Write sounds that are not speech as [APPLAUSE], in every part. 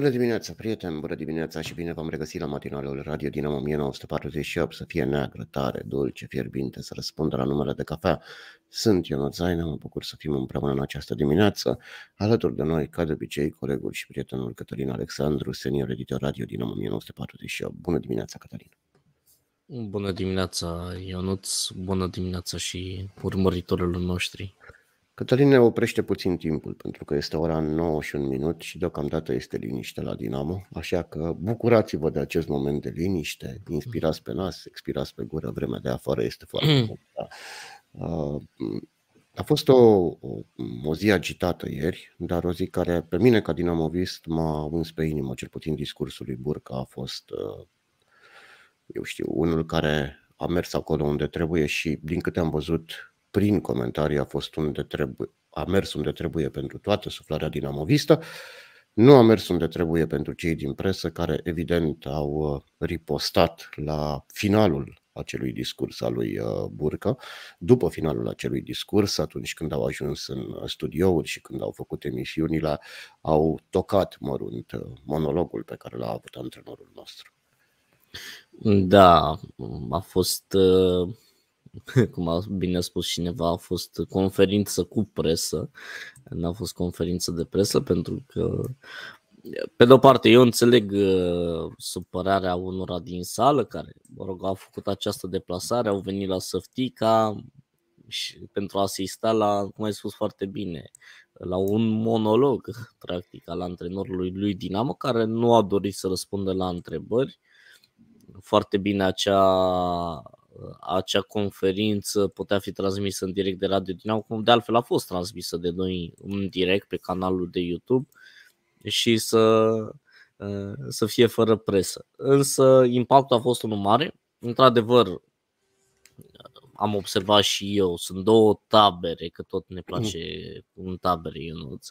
Bună dimineața, prieteni! Bună dimineața și bine v-am regăsit la matinalul Radio Dinamo 1948 să fie neagră, tare, dulce, fierbinte, să răspundă la numele de cafea. Sunt Ionut Zaina, mă bucur să fim împreună în această dimineață. Alături de noi, ca de obicei, colegul și prietenul Cătălin Alexandru, senior editor Radio Dinamo 1948. Bună dimineața, Cătălin! Bună dimineața, Ionuț! Bună dimineața și urmăritorilor noștri! Cătălin ne oprește puțin timpul pentru că este ora 9 și un minut și deocamdată este liniște la Dinamo, așa că bucurați-vă de acest moment de liniște, inspirați pe nas, expirați pe gură, vremea de afară este foarte mm. bună. Da. Uh, a fost o, o, o zi agitată ieri, dar o zi care pe mine ca dinamovist m-a uns pe inimă, cel puțin discursul lui Burca a fost, uh, eu știu, unul care a mers acolo unde trebuie și din câte am văzut prin comentarii a fost unde trebuie, a mers unde trebuie pentru toată suflarea dinamovistă, nu a mers unde trebuie pentru cei din presă care evident au uh, ripostat la finalul acelui discurs al lui uh, Burcă. După finalul acelui discurs, atunci când au ajuns în studiouri și când au făcut emisiunile, au tocat mărunt uh, monologul pe care l-a avut antrenorul nostru. Da, a fost uh [LAUGHS] cum a bine a spus cineva, a fost conferință cu presă, n-a fost conferință de presă pentru că pe de o parte, eu înțeleg uh, supărarea unora din sală care, mă rog, au făcut această deplasare, au venit la Săftica și pentru a asista la, cum ai spus foarte bine, la un monolog, [LAUGHS] practic, al antrenorului lui Dinamo, care nu a dorit să răspundă la întrebări. Foarte bine acea Uh, acea conferință putea fi transmisă în direct de Radio din cum de altfel a fost transmisă de noi în direct pe canalul de YouTube și să, uh, să fie fără presă. Însă impactul a fost unul mare. Într-adevăr, uh, am observat și eu, sunt două tabere, că tot ne place mm. un tabere, Ionuț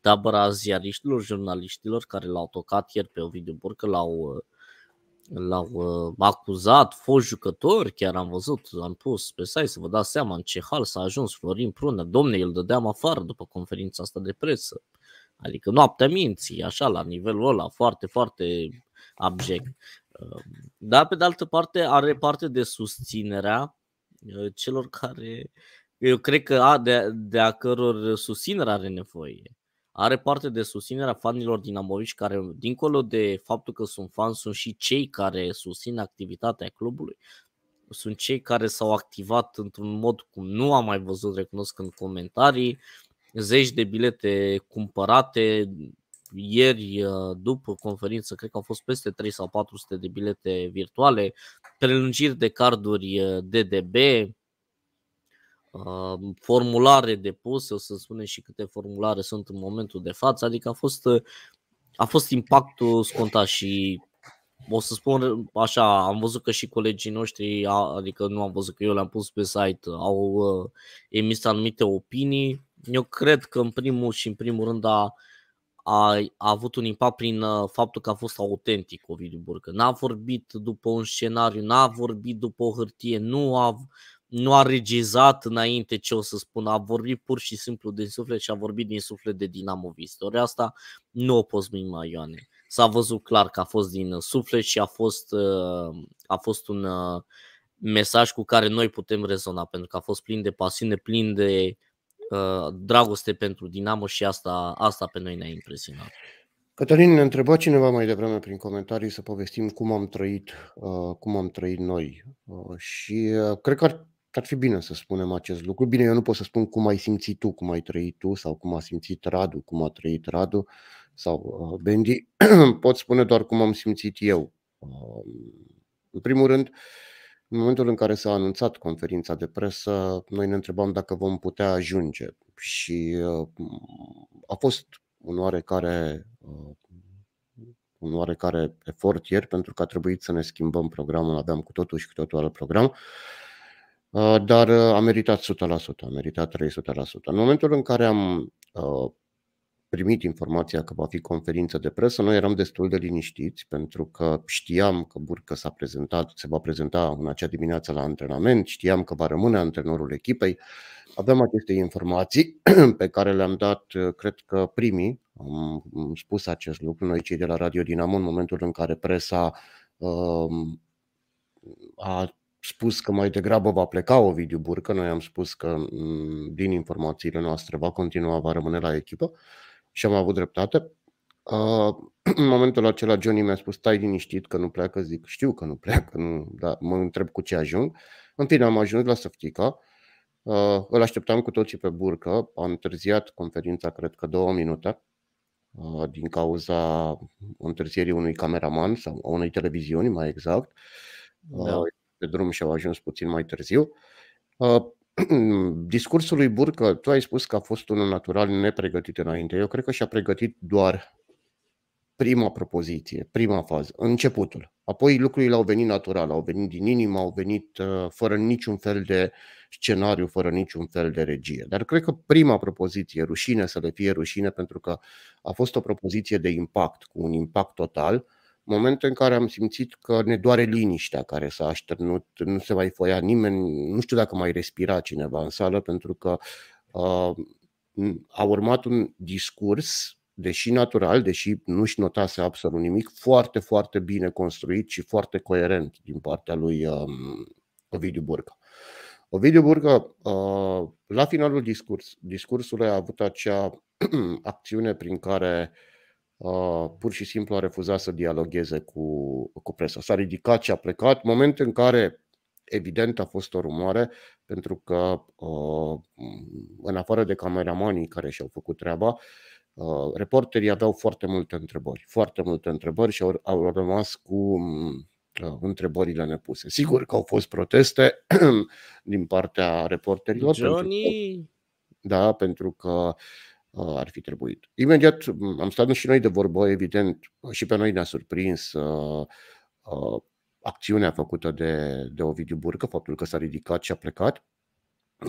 tabăra ziariștilor, jurnaliștilor care l-au tocat ieri pe Ovidiu Burcă, l-au l-au uh, acuzat fost jucători, chiar am văzut, am pus pe site să vă dați seama în ce hal s-a ajuns Florin Prună. Domne, îl dădeam afară după conferința asta de presă. Adică noaptea minții, așa, la nivelul ăla, foarte, foarte abject. Uh, dar, pe de altă parte, are parte de susținerea uh, celor care eu cred că a, de, de a căror susținere are nevoie are parte de susținerea fanilor Amoviș, care, dincolo de faptul că sunt fani, sunt și cei care susțin activitatea clubului. Sunt cei care s-au activat într-un mod cum nu am mai văzut, recunosc în comentarii, zeci de bilete cumpărate, ieri uh, după conferință, cred că au fost peste 300 sau 400 de bilete virtuale, prelungiri de carduri uh, DDB, Uh, formulare depuse, o să spunem și câte formulare sunt în momentul de față, adică a fost, uh, a fost impactul scontat și o să spun așa, am văzut că și colegii noștri, adică nu am văzut că eu le-am pus pe site, au uh, emis anumite opinii. Eu cred că în primul și în primul rând a, a, a avut un impact prin faptul că a fost autentic Ovidiu Burcă. N-a vorbit după un scenariu, n-a vorbit după o hârtie, nu a nu a regizat înainte ce o să spun, a vorbit pur și simplu din suflet și a vorbit din suflet de Dinamo Vistor. asta nu o poți mima, Ioane. S-a văzut clar că a fost din uh, suflet și a fost, uh, a fost un uh, mesaj cu care noi putem rezona, pentru că a fost plin de pasiune, plin de dragoste pentru Dinamo și asta, asta pe noi ne-a impresionat. Cătălin, ne întrebă cineva mai devreme prin comentarii să povestim cum am trăit, uh, cum am trăit noi. Uh, și uh, cred că ar ar fi bine să spunem acest lucru. Bine, eu nu pot să spun cum ai simțit tu, cum ai trăit tu sau cum a simțit Radu, cum a trăit Radu sau uh, Bendy. [CLEARS THROAT] pot spune doar cum am simțit eu. Uh, în primul rând, în momentul în care s-a anunțat conferința de presă, noi ne întrebam dacă vom putea ajunge și uh, a fost un oarecare, uh, un oarecare efort ieri pentru că a trebuit să ne schimbăm programul, aveam cu totul și cu totul alt program. Uh, Uh, dar uh, a meritat 100%, a meritat 300%. În momentul în care am uh, primit informația că va fi conferință de presă, noi eram destul de liniștiți pentru că știam că Burcă s-a prezentat, se va prezenta în acea dimineață la antrenament, știam că va rămâne antrenorul echipei. avem aceste informații [CLEARS THROAT] pe care le-am dat, cred că primii, am spus acest lucru, noi cei de la Radio Dinamo, în momentul în care presa a spus că mai degrabă va pleca Ovidiu Burcă, noi am spus că mm, din informațiile noastre va continua, va rămâne la echipă și am avut dreptate. [CLEARS THROAT] în momentul acela Johnny mi-a spus stai liniștit că nu pleacă, zic știu că nu pleacă, nu, dar mă întreb cu ce ajung. În fine am ajuns la Săftica, îl așteptam cu toții pe burcă, am întârziat conferința cred că două minute din cauza întârzierii unui cameraman sau a unei televiziuni mai exact. Da pe drum și au ajuns puțin mai târziu. Uh, [CLEARS THROAT] discursul lui Burcă, tu ai spus că a fost unul natural nepregătit înainte. Eu cred că și-a pregătit doar prima propoziție, prima fază, începutul. Apoi lucrurile au venit natural, au venit din inimă, au venit uh, fără niciun fel de scenariu, fără niciun fel de regie. Dar cred că prima propoziție, rușine să le fie rușine, pentru că a fost o propoziție de impact, cu un impact total, uh, momente în care am simțit că ne doare liniștea care s-a așternut, nu se mai foia nimeni, nu știu dacă mai respira cineva în sală, pentru că uh, a urmat un discurs, deși natural, deși nu-și notase absolut nimic, foarte, foarte bine construit și foarte coerent din partea lui um, Ovidiu Burca. Ovidiu uh, la finalul discurs, discursului a avut acea [CLEARS THROAT] acțiune prin care Ah, pur și simplu a refuzat să dialogueze cu, cu presa. S-a ridicat și a plecat, moment în care evident a fost o rumoare, pentru că ah, în afară de cameramanii care și-au făcut treaba, ah, reporterii aveau foarte multe întrebări, foarte multe întrebări și au, au rămas cu întrebările nepuse. Sigur că au fost proteste [CLEARS THROAT] din partea reporterilor. Johnny! Pentru că, da, pentru că ar fi trebuit. Imediat am stat și noi de vorbă, evident, și pe noi ne-a surprins acțiunea făcută de, de Ovidiu Burcă, faptul că s-a ridicat și a plecat.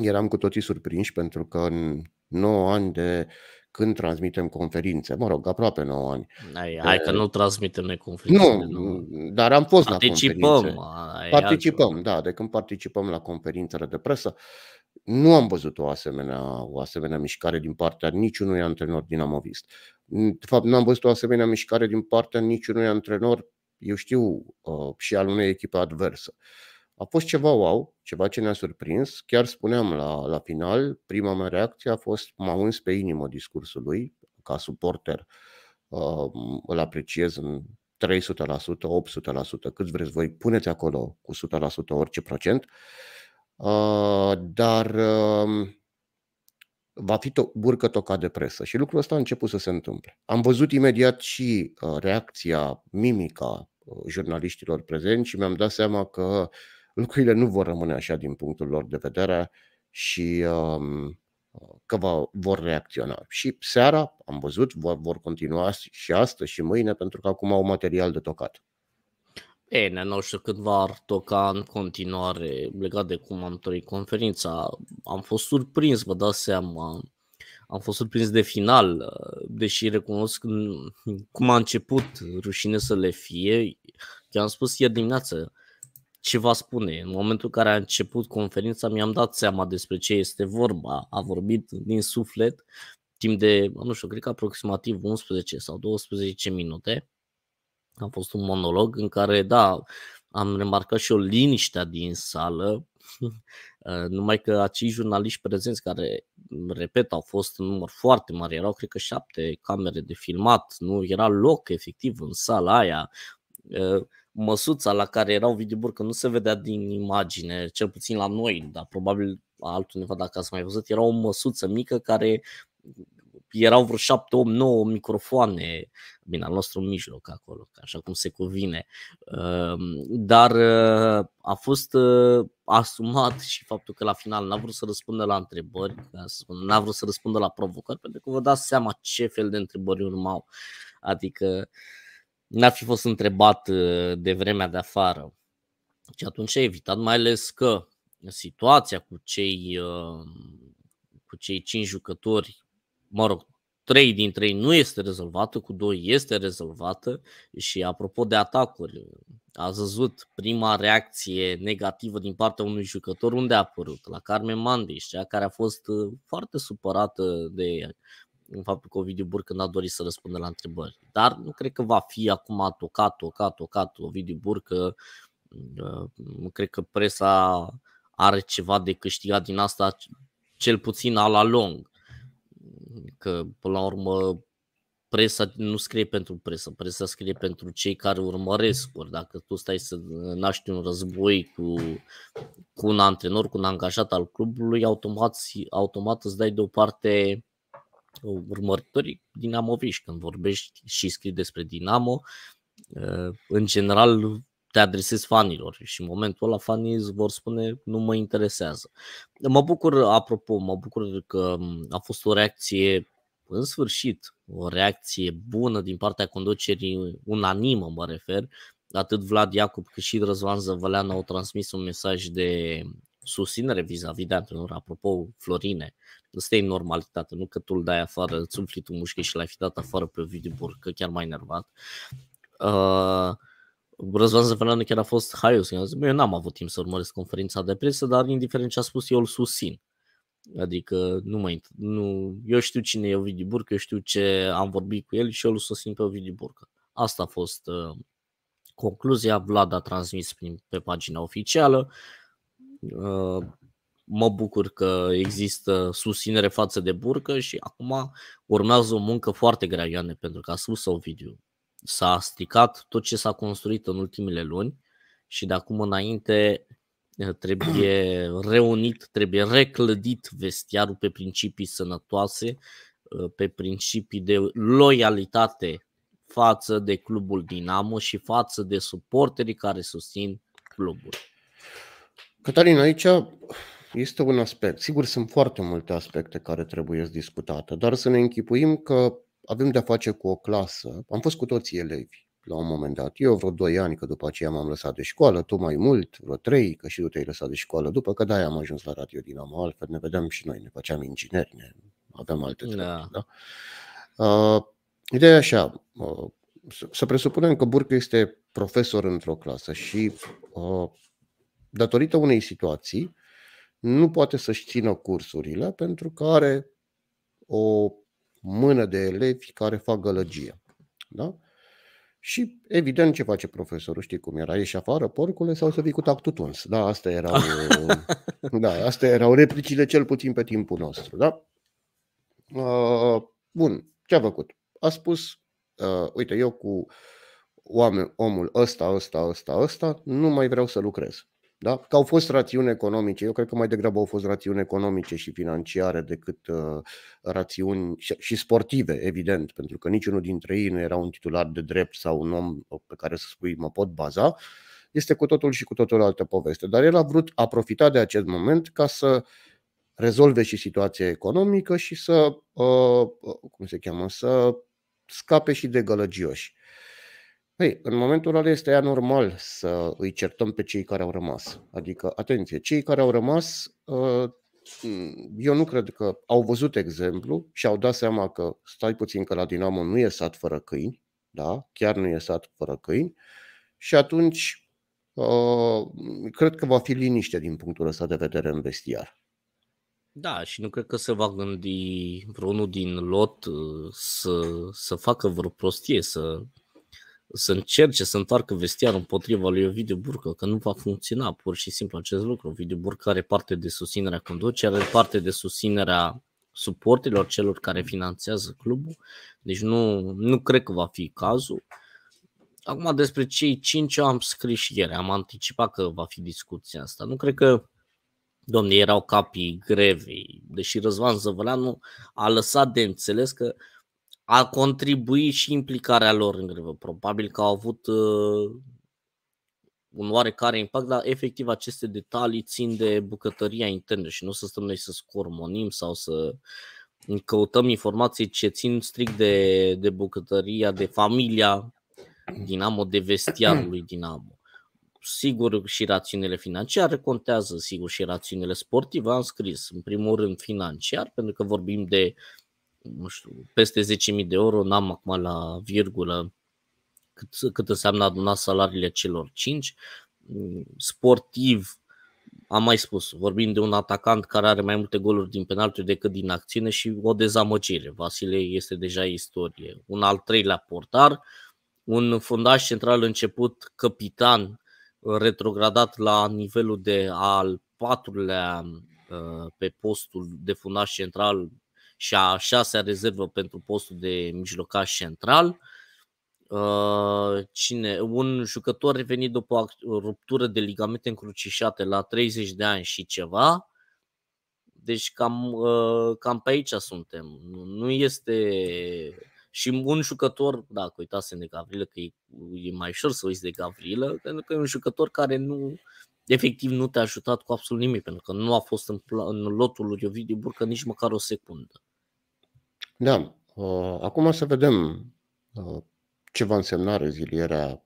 Eram cu toții surprinși pentru că în 9 ani de când transmitem conferințe. Mă rog, aproape 9 ani. Hai, hai că eh, nu transmitem noi conferințe. Nu, nu, dar am fost participăm, la conferințe. Participăm, altceva. da, de când participăm la conferințele de presă. Nu am văzut o asemenea, o asemenea mișcare din partea niciunui antrenor dinamovist. De fapt, nu am văzut o asemenea mișcare din partea niciunui antrenor, eu știu, uh, și al unei echipe adversă. Uh, a fost ceva wow, ceva ce ne-a surprins. Chiar spuneam la, la final, prima mea reacție a fost, m-a uns pe inimă discursul lui, ca suporter uh, îl apreciez în 300%, 800%, cât vreți voi, puneți acolo cu 100% orice procent, uh, dar uh, va fi to- burcă tocat de presă și lucrul ăsta a început să se întâmple. Am văzut imediat și uh, reacția, mimica uh, jurnaliștilor prezenți și mi-am dat seama că uh, lucrurile nu vor rămâne așa din punctul lor de vedere și um, că va, vor reacționa. Și seara, am văzut, vor, vor continua și astăzi și mâine, pentru că acum au material de tocat. E, nu știu cât va toca în continuare, legat de cum am trăit conferința. Am fost surprins, vă dați seama, am fost surprins de final, deși recunosc cum a început rușine să le fie. Chiar am spus ieri dimineață, ce va spune. În momentul în care a început conferința, mi-am dat seama despre ce este vorba. A vorbit din suflet timp de, nu știu, cred că aproximativ 11 sau 12 minute. A fost un monolog în care, da, am remarcat și o liniștea din sală, [LAUGHS] numai că acei jurnaliști prezenți care, repet, au fost în număr foarte mare, erau cred că șapte camere de filmat, nu era loc efectiv în sala aia, măsuța la care erau Ovidiu că nu se vedea din imagine, cel puțin la noi, dar probabil altundeva dacă ați mai văzut, era o măsuță mică care erau vreo 7, 8, 9 microfoane, bine, al nostru mijloc acolo, așa cum se cuvine, ehm, dar eh, a fost eh, asumat și faptul că la final n-a vrut să răspundă la întrebări, n-a vrut să răspundă la provocări, pentru că vă dați seama ce fel de întrebări urmau. Adică uh, n-ar fi fost întrebat uh, de vremea de afară. Și atunci a evitat, mai ales că situația cu cei, uh, cu cei cinci jucători, mă rog, trei dintre ei nu este rezolvată, cu doi este rezolvată și apropo de atacuri, a văzut prima reacție negativă din partea unui jucător unde a apărut, la Carmen Mandiș, cea care a fost uh, foarte supărată de în faptul că Ovidiu Burcă n-a dorit să răspundă la întrebări. Dar nu cred că va fi acum tocat, tocat, tocat Ovidiu Burcă. Mm, uh, nu cred că presa are ceva de câștigat din asta, cel puțin a la lung. Că, până la urmă, presa nu scrie pentru presă, presa scrie pentru cei care urmăresc ori. Dacă tu stai să naști un război cu, cu un antrenor, cu un angajat al clubului, automat, automat îți dai deoparte urmăritorii dinamoviști, când vorbești și scrii despre Dinamo, uh, în general te adresezi fanilor și în momentul ăla fanii îți vor spune nu mă interesează. Mă bucur, apropo, mă bucur că um, a fost o reacție în sfârșit, o reacție bună din partea conducerii, unanimă mă refer, atât Vlad Iacob cât și Răzvan Zăvăleanu au transmis un mesaj de susținere vis-a-vis de antrenor. Apropo, Florine, ăsta e normalitate, nu că tu îl dai afară, îți umfli tu mușchi și l-ai fi dat afară pe videoboard, că chiar mai nervat. Uh, Răzvan Zăferanu chiar a fost haios. Eu n-am avut timp să urmăresc conferința de presă, dar indiferent ce a spus, eu îl susțin. Adică nu mai nu, eu știu cine e Ovidiu Burcă, eu știu ce am vorbit cu el și eu îl susțin pe Ovidiu Burcă. Asta a fost uh, concluzia, Vlad a transmis prin, pe pagina oficială, Ă, mă bucur că există susținere față de burcă și acum urmează o muncă foarte grea, Ioane, pentru că a spus video, S-a stricat tot ce s-a construit în ultimile luni și de acum înainte ă, trebuie [CLEARS THROAT] reunit, trebuie reclădit vestiarul pe principii sănătoase, ă, pe principii de loialitate față de clubul Dinamo și față de suporterii care susțin clubul. Cătălin, aici este un aspect. Sigur, sunt foarte multe aspecte care trebuie discutate, dar să ne închipuim că avem de-a face cu o clasă. Am fost cu toții elevi la un moment dat. Eu vreo 2 ani, că după aceea m-am lăsat de școală, tu mai mult, vreo 3, că și tu te-ai lăsat de școală, după că de-aia am ajuns la Radio Dinamo, altfel ne vedeam și noi, ne făceam ingineri, ne aveam alte treburi. Da. da? Uh, ideea e așa, uh, să presupunem că Burcă este profesor într-o clasă și uh, datorită unei situații, nu poate să-și țină cursurile pentru că are o mână de elevi care fac gălăgie. Da? Și evident ce face profesorul, știi cum era, ieși afară porcule sau să vii cu tactul tuns. Da, astea erau, [LAUGHS] da, astea erau replicile cel puțin pe timpul nostru. Da? Uh, bun, ce a făcut? A spus, uh, uite, eu cu oameni, omul ăsta, ăsta, ăsta, ăsta, nu mai vreau să lucrez. Da? Că au fost rațiuni economice, eu cred că mai degrabă au fost rațiuni economice și financiare decât uh, rațiuni și, și sportive, evident, pentru că niciunul dintre ei nu era un titular de drept sau un om uh, pe care să spui mă pot baza. Este cu totul și cu totul altă poveste. Dar el a vrut a profita de acest moment ca să rezolve și situația economică și să, uh, uh cum se cheamă, să scape și de gălăgioși. Hei, păi, în momentul ăla este anormal să îi certăm pe cei care au rămas. Adică, atenție, cei care au rămas, ă, eu nu cred că au văzut exemplu și au dat seama că stai puțin că la Dinamo nu e sat fără câini, da? chiar nu e sat fără câini, și atunci ă, cred că va fi liniște din punctul ăsta de vedere în vestiar. Da, și nu cred că se va gândi vreunul din lot ă, să, să facă vreo prostie, să să încerce să întoarcă vestiar împotriva lui Ovidiu Burcă, că nu va funcționa pur și simplu acest lucru. Ovidiu Burcă are parte de susținerea conducerii, are parte de susținerea suportelor celor care finanțează clubul, deci nu, nu cred că va fi cazul. Acum despre cei cinci am scris și ieri, am anticipat că va fi discuția asta. Nu cred că domnii erau capii grevei, deși Răzvan Zăvăleanu a lăsat de înțeles că a contribuit și implicarea lor în grevă. Probabil că au avut uh, un oarecare impact, dar efectiv aceste detalii țin de bucătăria internă și nu să stăm noi să scormonim sau să căutăm informații ce țin strict de, de bucătăria, de familia Dinamo, de vestiarului Dinamo. Sigur și rațiunile financiare contează, sigur și rațiunile sportive. Am scris în primul rând financiar, pentru că vorbim de nu știu, peste 10.000 de euro, n-am acum la virgulă cât, cât înseamnă aduna salariile celor 5. Sportiv, am mai spus, vorbim de un atacant care are mai multe goluri din penaltiuri decât din acțiune și o dezamăgire. Vasile este deja istorie. Un al treilea portar, un fundaș central început capitan retrogradat la nivelul de al patrulea uh, pe postul de fundaș central și a șasea rezervă pentru postul de mijlocaș central. Uh, cine? Un jucător revenit după o ruptură de ligamente încrucișate la 30 de ani și ceva. Deci cam, uh, cam pe aici suntem. Nu este și un jucător, da, cu uitați de Gavrilă, că e, e mai ușor să uiți de Gavrilă, pentru că e un jucător care nu, efectiv nu te-a ajutat cu absolut nimic, pentru că nu a fost în, în lotul lui Ovidiu Burcă nici măcar o secundă. Da. Uh, acum să vedem uh, ce va însemna rezilierea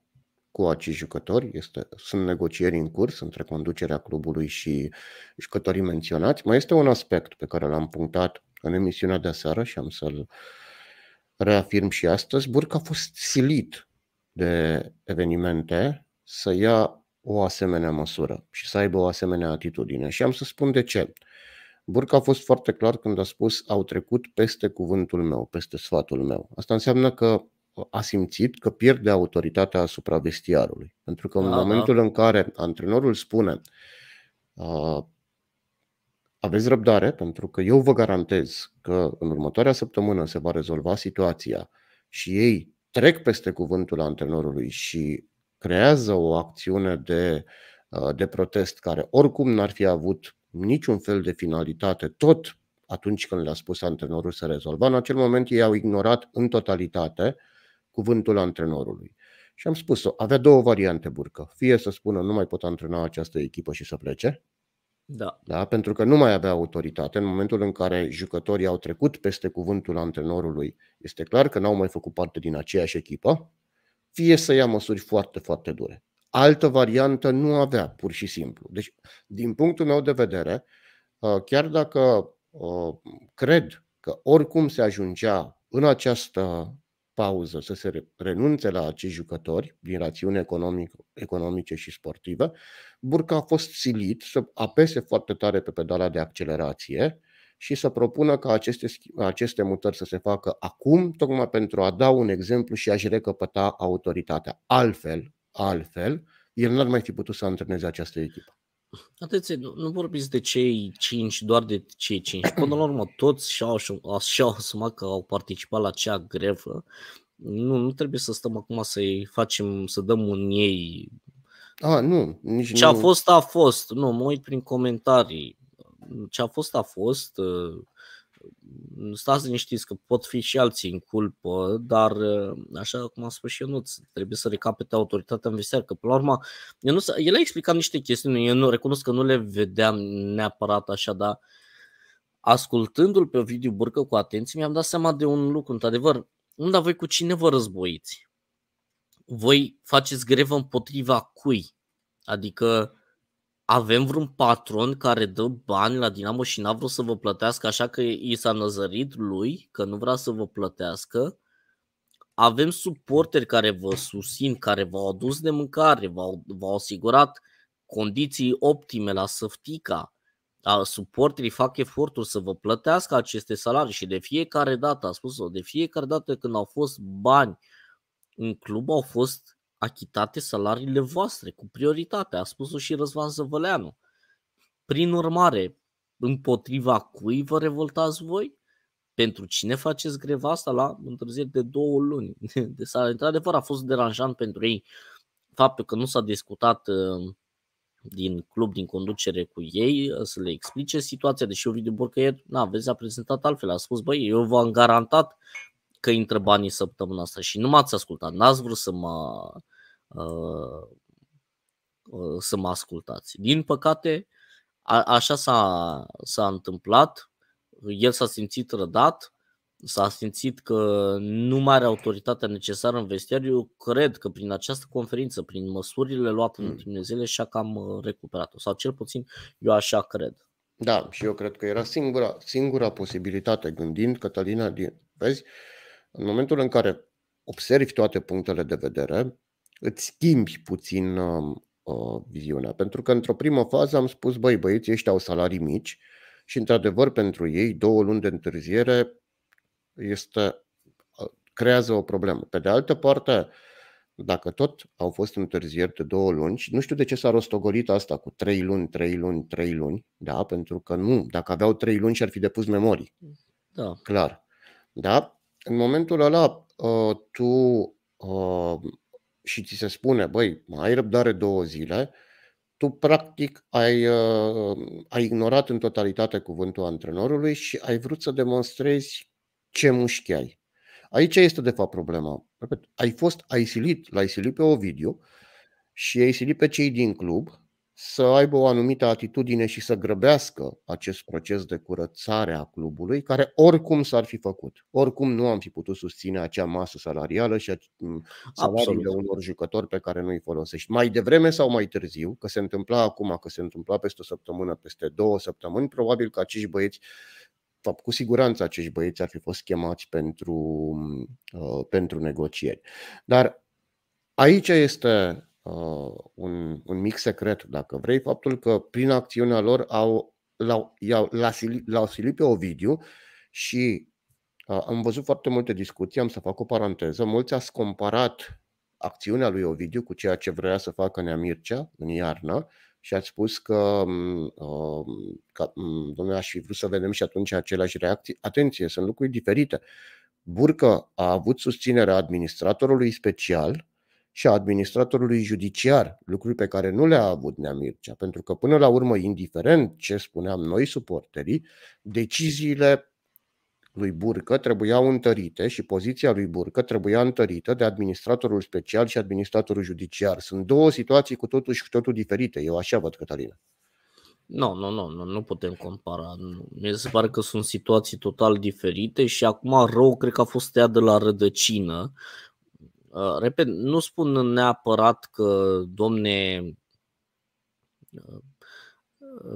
cu acești jucători. Este, sunt negocieri în curs între conducerea clubului și jucătorii menționați. Mai este un aspect pe care l-am punctat în emisiunea de seară și am să-l reafirm și astăzi. Burc a fost silit de evenimente să ia o asemenea măsură și să aibă o asemenea atitudine. Și am să spun de ce. Uh, Burca a fost foarte clar când a spus au trecut peste cuvântul meu, peste sfatul meu. Asta înseamnă că a simțit că pierde autoritatea asupra vestiarului. Pentru că în Aha. momentul în care antrenorul spune aveți răbdare, pentru că eu vă garantez că în următoarea săptămână se va rezolva situația și ei trec peste cuvântul antrenorului și creează o acțiune de, de protest care oricum n-ar fi avut niciun fel de finalitate, tot atunci când le-a spus antrenorul să rezolva, în acel moment ei au ignorat în totalitate cuvântul antrenorului. Și am spus-o, avea două variante burcă. Fie să spună nu mai pot antrena această echipă și să plece, da. Da? pentru că nu mai avea autoritate. În momentul în care jucătorii au trecut peste cuvântul antrenorului, este clar că n-au mai făcut parte din aceeași echipă, fie să ia măsuri foarte, foarte dure altă variantă nu avea, pur și simplu. Deci, din punctul meu de vedere, uh, chiar dacă uh, cred că oricum se ajungea în această pauză să se renunțe la acești jucători din rațiuni economic, economice și sportive, Burca a fost silit să apese foarte tare pe pedala de accelerație și să propună ca aceste, aceste mutări să se facă acum, tocmai pentru a da un exemplu și a-și recăpăta autoritatea. Altfel, altfel, el n-ar mai fi putut să antreneze această echipă. Atenție, nu, nu vorbiți de cei 5, doar de cei 5. Până la urmă, toți și-au, și-au asumat că au participat la acea grevă. Nu, nu trebuie să stăm acum să-i facem, să dăm un ei. A, nu. Nici Ce nu. a fost, a fost. Nu, mă uit prin comentarii. Ce a fost, a fost. Uh stați liniștiți că pot fi și alții în culpă, dar uh, așa cum am spus și eu, nu trebuie să recapete autoritatea în veser, că până la urmă, eu nu, el a explicat niște chestiuni, eu nu recunosc că nu le vedeam neapărat așa, dar ascultându-l pe video Burcă cu atenție, mi-am dat seama de un lucru, într-adevăr, unde voi cu cine vă războiți? Voi faceți grevă împotriva cui? Adică avem vreun patron care dă bani la Dinamo și n-a vrut să vă plătească, așa că i s-a năzărit lui că nu vrea să vă plătească. Avem suporteri care vă susțin, care v-au adus de mâncare, v-au, v-au asigurat condiții optime la săftica. Suporterii fac efortul să vă plătească aceste salarii și de fiecare dată, a spus-o, de fiecare dată când au fost bani în club au fost achitate salariile voastre cu prioritate, a spus-o și Răzvan Zăvăleanu. Prin urmare, împotriva cui vă revoltați voi? Pentru cine faceți greva asta la întârzieri de două luni? [LAUGHS] De deci, s-a, într-adevăr a fost deranjant pentru ei faptul că nu s-a discutat uh, din club, din conducere cu ei, uh, să le explice situația, deși Ovidiu Borcăier, na, vezi, a prezentat altfel, a spus, băi, eu v-am garantat că intră banii săptămâna asta și nu m-ați ascultat, n-ați vrut să mă, Uh, uh, să mă ascultați. Din păcate, a, așa s-a, s-a întâmplat, el s-a simțit rădat, s-a simțit că nu mai are autoritatea necesară în vestiar. Eu cred că prin această conferință, prin măsurile luate în hmm. ultimele zile, și-a cam uh, recuperat-o, sau cel puțin eu așa cred. Da, și eu cred că era singura, singura posibilitate, gândind Cătălina din... Vezi, în momentul în care observi toate punctele de vedere, îți schimbi puțin um, uh, viziunea. Pentru că într-o primă fază am spus, băi băieți, ăștia au salarii mici și într-adevăr pentru ei două luni de întârziere este, creează o problemă. Pe de altă parte, dacă tot au fost întârzieri de două luni și nu știu de ce s-a rostogolit asta cu trei luni, trei luni, trei luni, da, pentru că nu, dacă aveau trei luni și ar fi depus memorii. Da. Clar. Da? În momentul ăla, uh, tu uh, și ți se spune, băi, mai ai răbdare două zile, tu practic ai, uh, ai ignorat în totalitate cuvântul antrenorului și ai vrut să demonstrezi ce mușchi ai. Aici este de fapt problema. Repet, ai fost, ai silit, l-ai silit pe Ovidiu și ai silit pe cei din club să aibă o anumită atitudine și să grăbească acest proces de curățare a clubului, care oricum s-ar fi făcut. Oricum nu am fi putut susține acea masă salarială și salariile unor jucători pe care nu îi folosești. Mai devreme sau mai târziu, că se întâmpla acum, că se întâmpla peste o săptămână, peste două săptămâni, probabil că acești băieți cu siguranță acești băieți ar fi fost chemați pentru, uh, pentru negocieri. Dar aici este Uh, un, un mic secret, dacă vrei, faptul că prin acțiunea lor au, l-au, i-au, l-au, silit, l-au silit pe Ovidiu și uh, am văzut foarte multe discuții, am să fac o paranteză, mulți ați comparat acțiunea lui Ovidiu cu ceea ce vrea să facă Nea Mircea în iarnă și ați spus că, um, uh, că um, domnule, aș fi vrut să vedem și atunci aceleași reacții. Atenție, sunt lucruri diferite. Burcă a avut susținerea administratorului special, și a administratorului judiciar, lucruri pe care nu le-a avut Nea Mircea, pentru că până la urmă, indiferent ce spuneam noi suporterii, deciziile lui Burcă trebuiau întărite și poziția lui Burcă trebuia întărită de administratorul special și administratorul judiciar. Sunt două situații cu totul și cu totul diferite. Eu așa văd, Cătălina. Nu, nu, nu, nu, nu putem compara. Mi se pare că sunt situații total diferite și acum rău cred că a fost ea de la rădăcină. Uh, Uh, repet, nu spun neapărat că, domne, uh,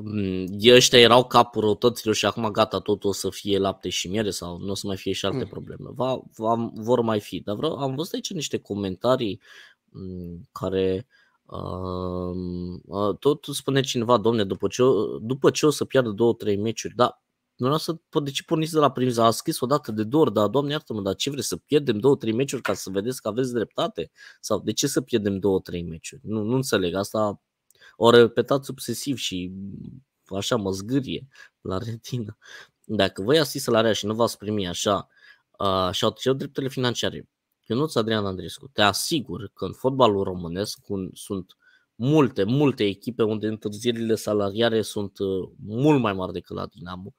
um, ăștia erau capul răutăților și acum gata, totul o să fie lapte și miere sau nu o să mai fie și alte hmm. probleme. Va, va, vor mai fi, dar vreau, am văzut aici niște comentarii mm, care uh, uh, tot spune cineva, domne, după ce, după ce o să piardă două, trei meciuri, da, nu pot de ce porniți de la premisa. A scris o dată de dor, dar doamne iartă-mă, dar ce vreți să pierdem două, trei meciuri ca să vedeți că aveți dreptate? Sau de ce să pierdem două, trei meciuri? Nu, nu înțeleg, asta o repetat obsesiv și așa mă zgârie la retină. Dacă voi la rea și nu v-ați primi așa uh, și au cerut dreptele financiare, Ionuț Adrian Andrescu, te asigur că în fotbalul românesc un, sunt multe, multe echipe unde întârzierile salariare sunt uh, mult mai mari decât la Dinamo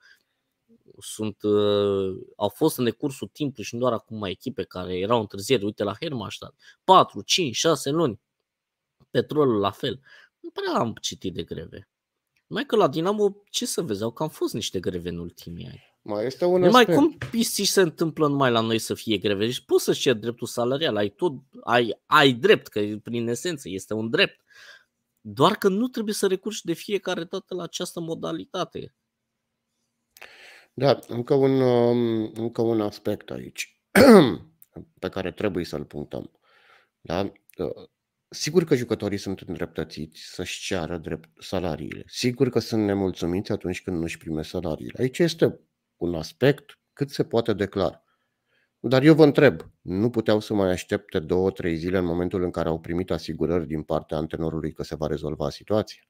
sunt, uh, au fost în decursul timpului și nu doar acum echipe care erau întârzieri, uite la Hermannstadt, 4, 5, 6 luni, petrolul la fel. Nu prea am citit de greve. mai că la Dinamo, ce să vezi, au cam fost niște greve în ultimii ani. Mai este un Mai cum pisici se întâmplă numai la noi să fie greve? Deci poți să-ți cer dreptul salarial, ai, tot, ai, ai drept, că prin esență este un drept. Doar că nu trebuie să recurgi de fiecare dată la această modalitate. Da, încă un, um, încă un aspect aici [CLEARS THROAT] pe care trebuie să-l punctăm. Da? Uh, sigur că jucătorii sunt îndreptățiți să-și ceară drept salariile. Sigur că sunt nemulțumiți atunci când nu-și primesc salariile. Aici este un aspect cât se poate declar. Dar eu vă întreb, nu puteau să mai aștepte două, trei zile în momentul în care au primit asigurări din partea antrenorului că se va rezolva situația?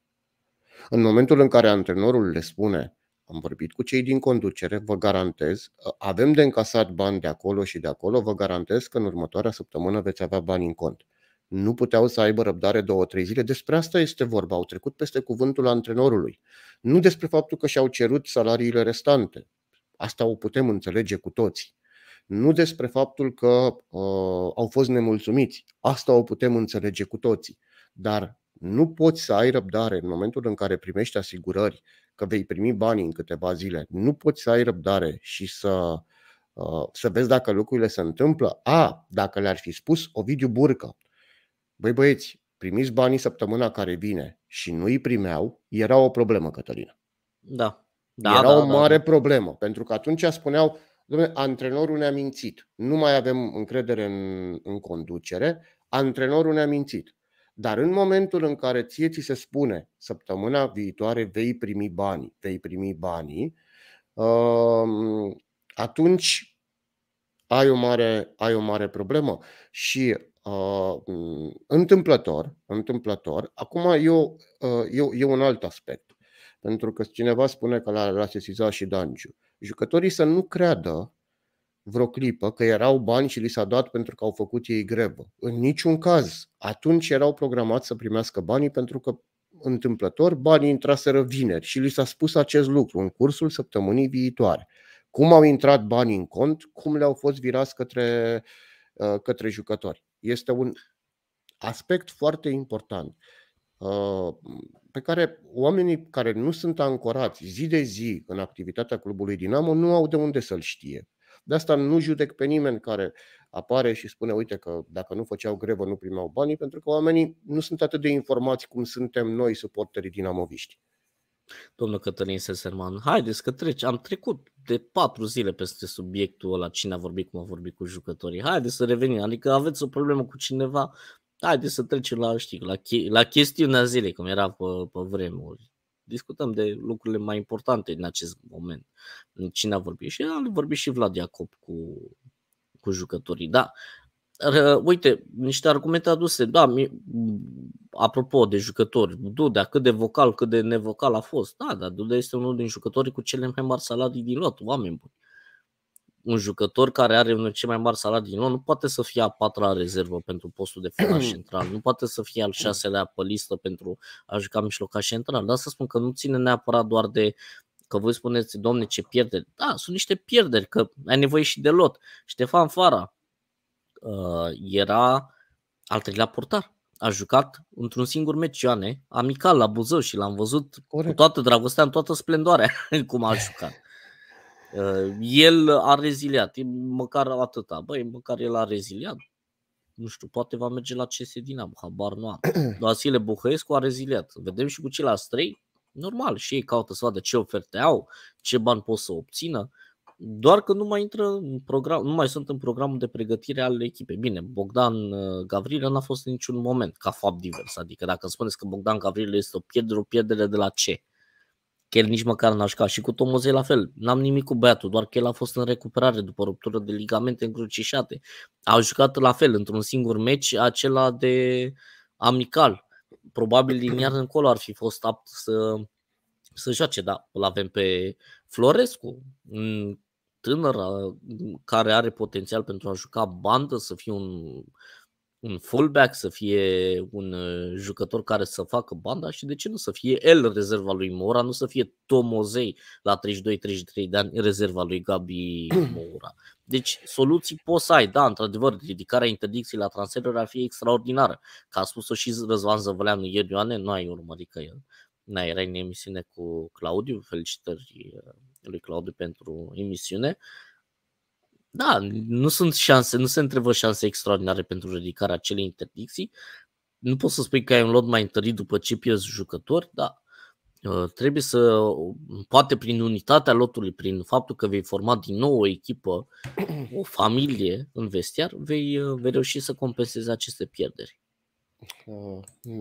În momentul în care antrenorul le spune, am vorbit cu cei din conducere, vă garantez, avem de încasat bani de acolo și de acolo, vă garantez că în următoarea săptămână veți avea bani în cont. Nu puteau să aibă răbdare două, trei zile. Despre asta este vorba. Au trecut peste cuvântul antrenorului. Nu despre faptul că și-au cerut salariile restante. Asta o putem înțelege cu toții. Nu despre faptul că uh, au fost nemulțumiți. Asta o putem înțelege cu toții. Dar nu poți să ai răbdare în momentul în care primești asigurări că vei primi banii în câteva zile, nu poți să ai răbdare și să, uh, să vezi dacă lucrurile se întâmplă. A, dacă le-ar fi spus Ovidiu Burcă, băi băieți, primiți banii săptămâna care vine și nu îi primeau, era o problemă, Cătălina. Da. da era da, o mare da, da. problemă, pentru că atunci spuneau, domnule, antrenorul ne-a mințit, nu mai avem încredere în, în conducere, antrenorul ne-a mințit. Dar în momentul în care ție ți se spune săptămâna viitoare vei primi banii, vei primi banii, um, atunci ai o mare, ai o mare problemă. Și uh, întâmplător, întâmplător, acum eu, uh, eu, e un alt aspect. Pentru că cineva spune că l-a sesizat și Dangiu. Jucătorii să nu creadă vreo clipă că erau bani și li s-a dat pentru că au făcut ei grevă. În niciun caz. Atunci erau programați să primească banii pentru că întâmplător banii intraseră vineri și li s-a spus acest lucru în cursul săptămânii viitoare. Cum au intrat banii în cont, cum le-au fost virați către, ă, către jucători. Este un aspect foarte important ă, pe care oamenii care nu sunt ancorați zi de zi în activitatea clubului Dinamo nu au de unde să-l știe. De asta nu judec pe nimeni care apare și spune, uite că dacă nu făceau grevă nu primeau banii, pentru că oamenii nu sunt atât de informați cum suntem noi, suporterii dinamoviști. Domnul Cătălin Seserman, haideți că treci, am trecut de patru zile peste subiectul ăla, cine a vorbit, cum a vorbit cu jucătorii. Haideți să revenim, adică aveți o problemă cu cineva, haideți să trecem la, știi, la, la chestiunea zilei, cum era pe, pe vremuri discutăm de lucrurile mai importante în acest moment. Cine a vorbit? Și a vorbit și Vlad Iacob cu, cu jucătorii. Da, uite, niște argumente aduse, da, mi, apropo de jucători, Dudea, cât de vocal, cât de nevocal a fost, da, dar Dudea este unul din jucătorii cu cele mai mari salarii din lot, oameni buni un jucător care are unul cei mai mari salarii din nou nu poate să fie a patra rezervă pentru postul de fundaș [CLEARS THROAT] central, nu poate să fie al șaselea pe listă pentru a juca mijlocaș central. Dar să spun că nu ține neapărat doar de că voi spuneți, domne, ce pierderi. Da, sunt niște pierderi, că ai nevoie și de lot. Ștefan Fara uh, era al treilea portar. A jucat într-un singur meci, Ioane, amical la Buzău și l-am văzut Corect. cu toată dragostea, în toată splendoarea, [LAUGHS] cum a jucat. Uh, el a reziliat, măcar atâta. Băi, măcar el a reziliat. Nu știu, poate va merge la CS Dinamo, habar nu am. [CLEARS THROAT] Vasile Buhăescu a reziliat. Vedem și cu ceilalți trei. Normal, și ei caută să vadă ce oferte au, ce bani pot să obțină. Doar că nu mai intră în program, nu mai sunt în programul de pregătire al echipei. Bine, Bogdan uh, Gavrilă n-a fost în niciun moment ca fapt divers. Adică dacă spuneți că Bogdan Gavrilă este o pierdere, o pierdere de la ce? că el nici măcar n-a jucat. Și cu Tomozei la fel. N-am nimic cu băiatul, doar că el a fost în recuperare după ruptură de ligamente încrucișate. A jucat la fel, într-un singur meci, acela de amical. Probabil din iar încolo ar fi fost apt să, să joace, da, îl avem pe Florescu, tânăr care are potențial pentru a juca bandă, să fie un un fullback, să fie un uh, jucător care să facă banda și de ce nu să fie el rezerva lui Mora, nu să fie Tomozei la 32-33 de ani rezerva lui Gabi [CLEARS THROAT] Mora. Deci soluții poți să ai, da, într-adevăr, ridicarea interdicției la transferuri ar fi extraordinară. Ca a spus-o și Răzvan Zăvăleanu ieri, Ioane, nu ai urmărit că el. Na, era în emisiune cu Claudiu, felicitări uh, lui Claudiu pentru emisiune. Uh, da, nu sunt șanse, nu se întrebă șanse extraordinare pentru ridicarea acelei interdicții. Nu poți să spui că ai un lot mai întărit după ce pierzi jucători, dar uh, trebuie să, poate prin unitatea lotului, prin faptul că vei forma din nou o echipă, o familie în vestiar, vei, uh, vei reuși să compensezi aceste pierderi.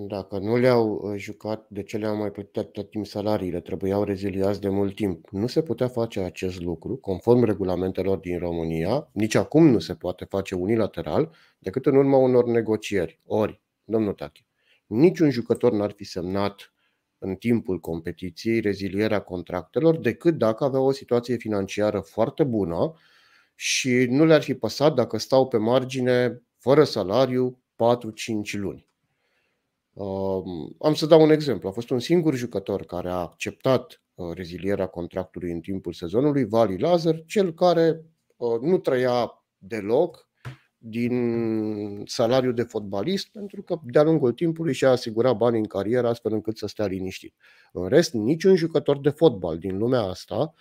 Dacă nu le-au uh, jucat, de ce le-au mai plătit atât timp salariile? Trebuiau reziliați de mult timp. Nu se putea face acest lucru, conform regulamentelor din România, nici acum nu se poate face unilateral, decât în urma unor negocieri. Ori, domnul Tachi, niciun jucător n-ar fi semnat în timpul competiției rezilierea contractelor, decât dacă avea o situație financiară foarte bună și nu le-ar fi păsat dacă stau pe margine, fără salariu, 4-5 luni. Um, am să dau un exemplu. A fost un singur jucător care a acceptat uh, rezilierea contractului în timpul sezonului, Vali Lazar, cel care uh, nu trăia deloc din salariul de fotbalist, pentru că de-a lungul timpului și-a asigurat bani în carieră astfel încât să stea liniștit. În rest, niciun jucător de fotbal din lumea asta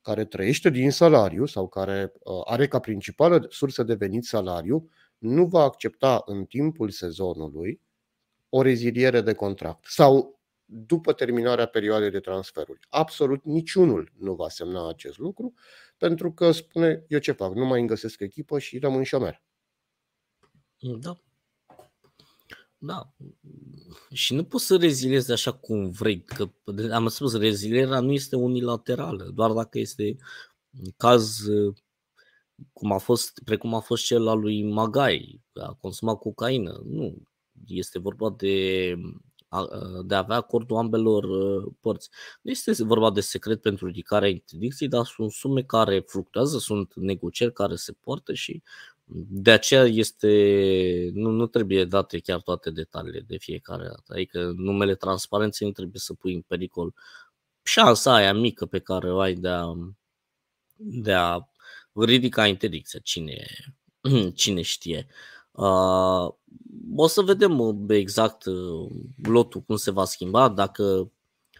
care trăiește din salariu sau care uh, are ca principală sursă de venit salariu, nu va accepta în timpul sezonului o reziliere de contract sau după terminarea perioadei de transferuri. Absolut niciunul nu va semna acest lucru pentru că spune eu ce fac, nu mai îngăsesc echipă și rămân șomer. Da. Da. Și nu poți să reziliezi așa cum vrei, că am spus, rezilierea nu este unilaterală, doar dacă este caz cum a fost, precum a fost cel al lui Magai, a consumat cocaină. Nu, este vorba de de a avea acordul ambelor uh, părți. Nu este vorba de secret pentru ridicarea interdicției, dar sunt sume care fluctuează, sunt negocieri care se poartă și de aceea este, nu, nu trebuie date chiar toate detaliile de fiecare dată. Adică numele transparenței nu trebuie să pui în pericol șansa aia mică pe care o ai de a, de a ridica interdicția, cine, [CLEARS THROAT] cine știe. Uh, Uh, o să vedem uh, exact uh, lotul cum se va schimba, dacă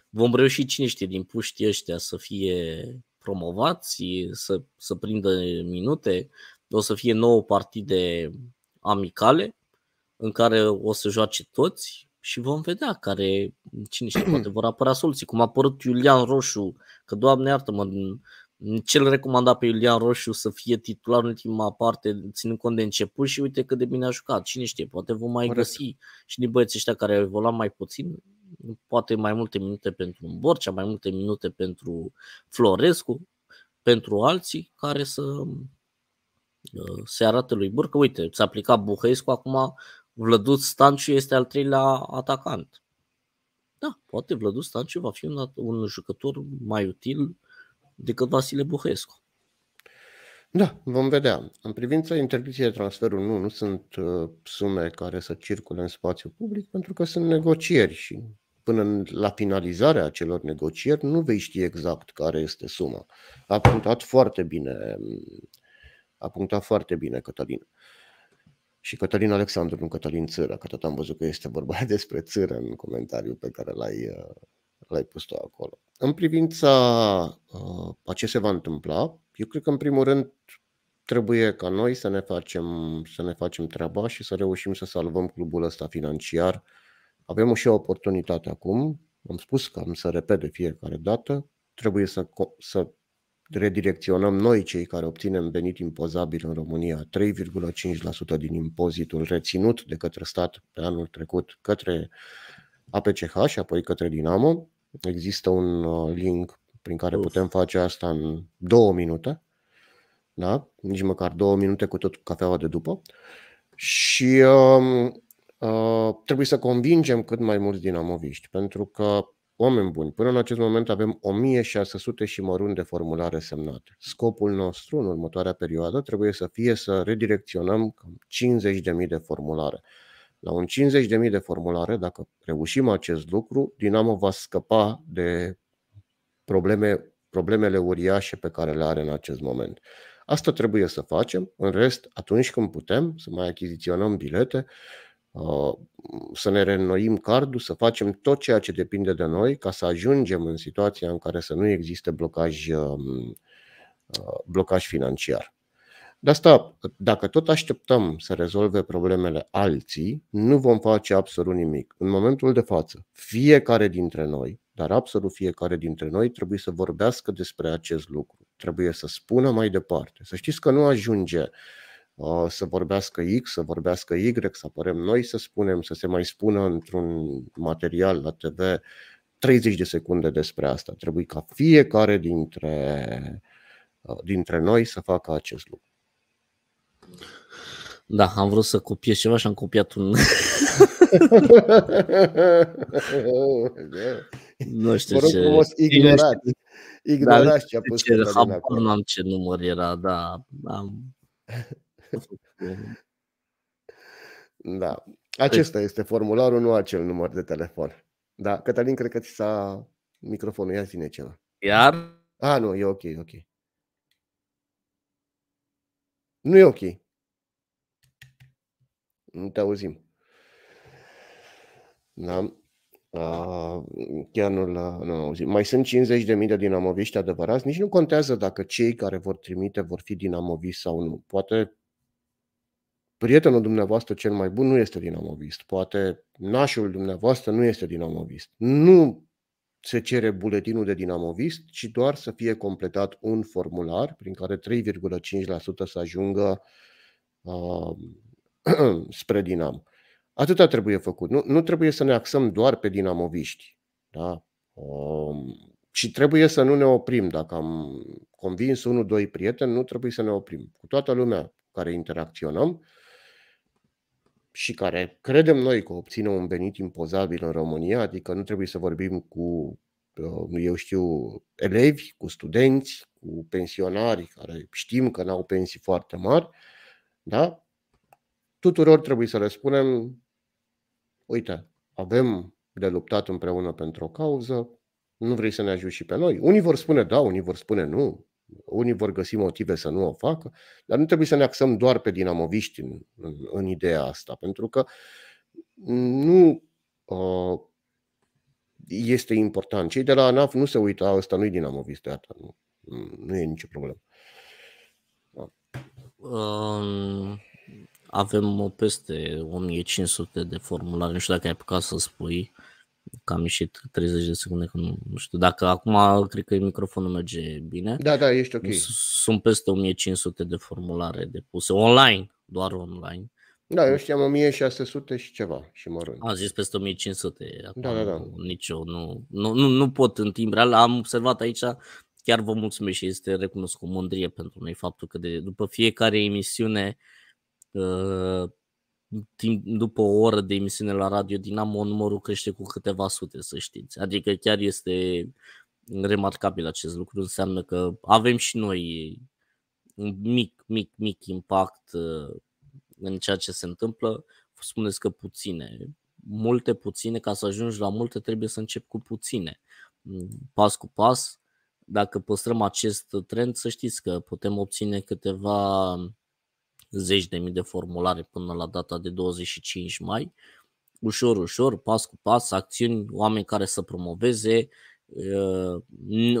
vom reuși cine știe din puști ăștia să fie promovați, să, să prindă minute, o să fie nouă partide amicale în care o să joace toți și vom vedea care, cine știe, poate [CLEARS THROAT] vor apărea soluții, cum a apărut Iulian Roșu, că doamne iartă mă, cel recomandat pe Iulian Roșu să fie titular în ultima parte, ținând cont de început și uite cât de bine a jucat. Cine știe, poate vom mai Corect. găsi și din băieții ăștia care au evoluat mai puțin, poate mai multe minute pentru Borcea, mai multe minute pentru Florescu, pentru alții care să uh, se arate lui Burcă. Uite, s-a aplicat Buhăescu, acum Vlăduț Stanciu este al treilea atacant. Da, poate Vlăduț Stanciu va fi un, un jucător mai util decât Vasile Buhescu. Da, vom vedea. În privința interdicției de transferul, nu, nu sunt uh, sume care să circule în spațiu public pentru că sunt negocieri și până la finalizarea acelor negocieri nu vei ști exact care este suma. A punctat foarte bine, a punctat foarte bine Cătălin. Și Cătălin Alexandru, nu Cătălin Țără, că tot am văzut că este vorba [LAUGHS] despre Țără în comentariul pe care l-ai, uh, l-ai pus tu acolo. În privința uh, a ce se va întâmpla, eu cred că în primul rând trebuie ca noi să ne facem, să ne facem treaba și să reușim să salvăm clubul ăsta financiar. Avem și o oportunitate acum, am spus că am să repet de fiecare dată, trebuie să, să redirecționăm noi cei care obținem venit impozabil în România, 3,5% din impozitul reținut de către stat pe anul trecut către APCH și apoi către Dinamo, Există un uh, link prin care Uf. putem face asta în două minute, da? nici măcar două minute cu tot cafeaua de după și uh, uh, trebuie să convingem cât mai mulți dinamoviști, pentru că Oameni buni, până în acest moment avem 1600 și mărunt de formulare semnate. Scopul nostru în următoarea perioadă trebuie să fie să redirecționăm 50.000 de formulare. La un 50.000 de formulare, dacă reușim acest lucru, Dinamo va scăpa de probleme, problemele uriașe pe care le are în acest moment. Asta trebuie să facem. În rest, atunci când putem, să mai achiziționăm bilete, uh, să ne reînnoim cardul, să facem tot ceea ce depinde de noi ca să ajungem în situația în care să nu existe blocaj, um, uh, blocaj financiar. De asta, dacă tot așteptăm să rezolve problemele alții, nu vom face absolut nimic. În momentul de față, fiecare dintre noi, dar absolut fiecare dintre noi, trebuie să vorbească despre acest lucru. Trebuie să spună mai departe. Să știți că nu ajunge uh, să vorbească X, să vorbească Y, să apărăm noi să spunem, să se mai spună într-un material la TV 30 de secunde despre asta. Trebuie ca fiecare dintre, uh, dintre noi să facă acest lucru. Da, am vrut să copiez ceva și am copiat un... [LAUGHS] nu știu Mă rog ce... frumos, ignorați. Ignorați ce a pus ce, habar n-am ce număr era, da. Am... [LAUGHS] da. Acesta este formularul, nu acel număr de telefon. Da, Cătălin, cred că ți s-a microfonul, ia zine ceva. Iar? Ah, nu, e ok, ok. Nu e ok. Nu te auzim. Da? Uh, chiar nu l auzit. Mai sunt 50.000 de dinamoviști adevărați. Nici nu contează dacă cei care vor trimite vor fi dinamoviști sau nu. Poate prietenul dumneavoastră cel mai bun nu este dinamovist. Poate nașul dumneavoastră nu este dinamovist. Nu se cere buletinul de dinamovist, ci doar să fie completat un formular prin care 3,5% să ajungă uh, [CLEARS THROAT] spre dinam. Atâta trebuie făcut. Nu, nu trebuie să ne axăm doar pe dinamoviști. Da? Um, și trebuie să nu ne oprim. Dacă am convins unul, doi prieteni, nu trebuie să ne oprim. Cu toată lumea cu care interacționăm, și care credem noi că obține un venit impozabil în România, adică nu trebuie să vorbim cu, uh, eu știu, elevi, cu studenți, cu pensionari care știm că n-au pensii foarte mari, da? Tuturor trebuie să le spunem, uite, avem de luptat împreună pentru o cauză, nu vrei să ne ajungi și pe noi? Unii vor spune da, unii vor spune nu, unii vor găsi motive să nu o facă, dar nu trebuie să ne axăm doar pe dinamoviști în, în, în ideea asta, pentru că nu uh, este important. Cei de la ANAF nu se uită, ăsta nu-i dinamovist, gata, nu, nu e nicio problemă. Um, avem peste 1500 de formulare, nu știu dacă ai apucat să spui. Cam ieșit 30 de secunde, că nu, nu știu. Dacă acum cred că microfonul merge bine. Da, da, ești ok. Sunt peste 1500 de formulare depuse online, doar online. Da, eu știam 1600 și ceva și mă rând. Am zis peste 1500. Acum da, da, da. Nici eu nu, nu, nu, nu pot în timp real. Am observat aici, chiar vă mulțumesc și este recunosc cu mândrie pentru noi faptul că de, după fiecare emisiune uh, timp, după o oră de emisiune la Radio Dinamo, numărul crește cu câteva sute, să știți. Adică chiar este remarcabil acest lucru, înseamnă că avem și noi un mic, mic, mic impact uh, în ceea ce se întâmplă. Spuneți că puține, multe puține, ca să ajungi la multe trebuie să începi cu puține, pas cu pas. Dacă păstrăm acest trend, să știți că putem obține câteva zeci de mii de formulare până la data de 25 mai. Ușor, ușor, pas cu pas, acțiuni, oameni care să promoveze. Ă,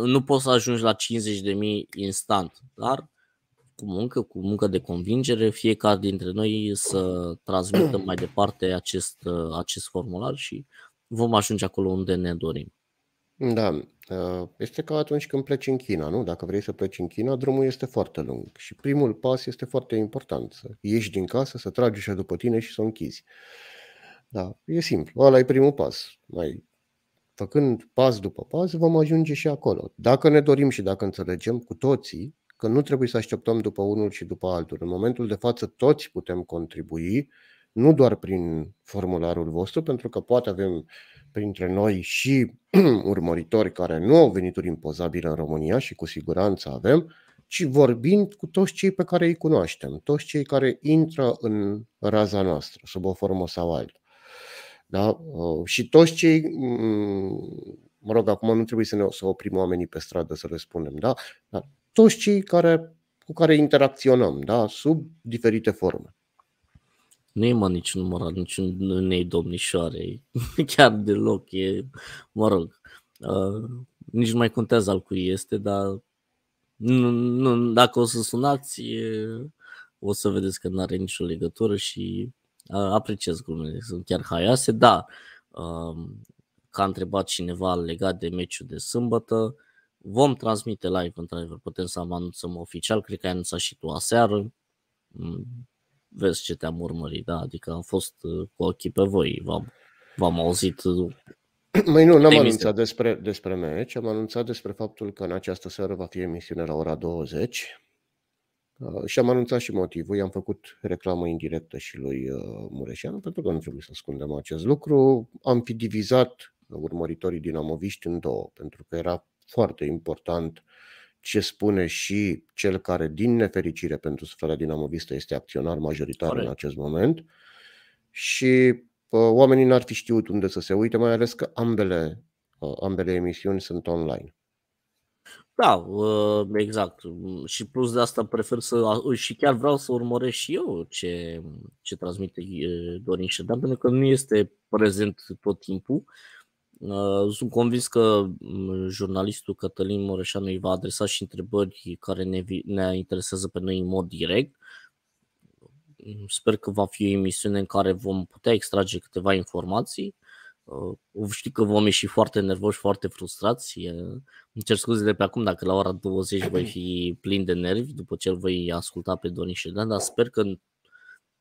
nu poți să ajungi la 50 de mii instant, dar cu muncă, cu muncă de convingere, fiecare dintre noi să transmită mai departe acest, acest formular și vom ajunge acolo unde ne dorim. Da, uh, este ca atunci când pleci în China, nu? Dacă vrei să pleci în China, drumul este foarte lung și primul pas este foarte important. Să ieși din casă, să tragi și după tine și să o închizi. Da, e simplu. Ăla e primul pas. Mai făcând pas după pas, vom ajunge și acolo. Dacă ne dorim și dacă înțelegem cu toții că nu trebuie să așteptăm după unul și după altul. În momentul de față toți putem contribui, nu doar prin formularul vostru, pentru că poate avem uh, printre noi și [CLEARS THROAT] urmăritori care nu au venituri impozabile în România și cu siguranță avem, ci vorbind cu toți cei pe care îi cunoaștem, toți cei care intră în raza noastră, sub o formă sau altă, Da? Uh, și toți cei, mm, mă rog, acum nu trebuie să ne să oprim oamenii pe stradă să le spunem, da? Dar toți cei care, cu care interacționăm, da? sub diferite forme. Nu e mă niciun moral, niciun nei domnișoare, [LAUGHS] chiar deloc, e, mă rog, uh, nici nu mai contează al cui este, dar nu, nu, dacă o să sunați, o să vedeți că nu are nicio legătură și uh, apreciez glumele, sunt chiar haiase, da, uh, că a întrebat cineva legat de meciul de sâmbătă, vom transmite live, într-adevăr, putem să am anunțăm oficial, cred că ai anunțat și tu aseară, mm, vezi ce te-am urmărit, da? Adică am fost uh, cu ochii pe voi, v-am, v-am auzit. Uh, [CLEARS THROAT] Mai nu, n-am anunțat despre, despre meci, am anunțat despre faptul că în această seară va fi emisiune la ora 20 uh, și am anunțat și motivul, i-am făcut reclamă indirectă și lui Mureșan, pentru că nu trebuie să ascundem acest lucru. Am fi divizat urmăritorii dinamoviști în două, pentru că era foarte important uh, ce spune și cel care, din nefericire pentru sfera dinamovistă, este acționar majoritar Corect. în acest moment și uh, oamenii n-ar fi știut unde să se uite, mai ales că ambele, uh, ambele emisiuni sunt online. Da, exact. Și plus de asta prefer să și chiar vreau să urmăresc și eu ce, ce transmite Dorin Ședan, pentru că nu este prezent tot timpul. Uh, Ă, sunt convins că jurnalistul Cătălin Mureșanu îi va adresa și întrebări care ne, ne interesează pe noi în mod direct. Sper că va fi o emisiune în care vom putea extrage câteva informații. Ă, Știi că vom ieși foarte nervoși, foarte frustrați. Îmi cer scuze de pe acum dacă la ora 20 voi fi plin de nervi după ce îl voi asculta pe Dorin Ședan, dar sper că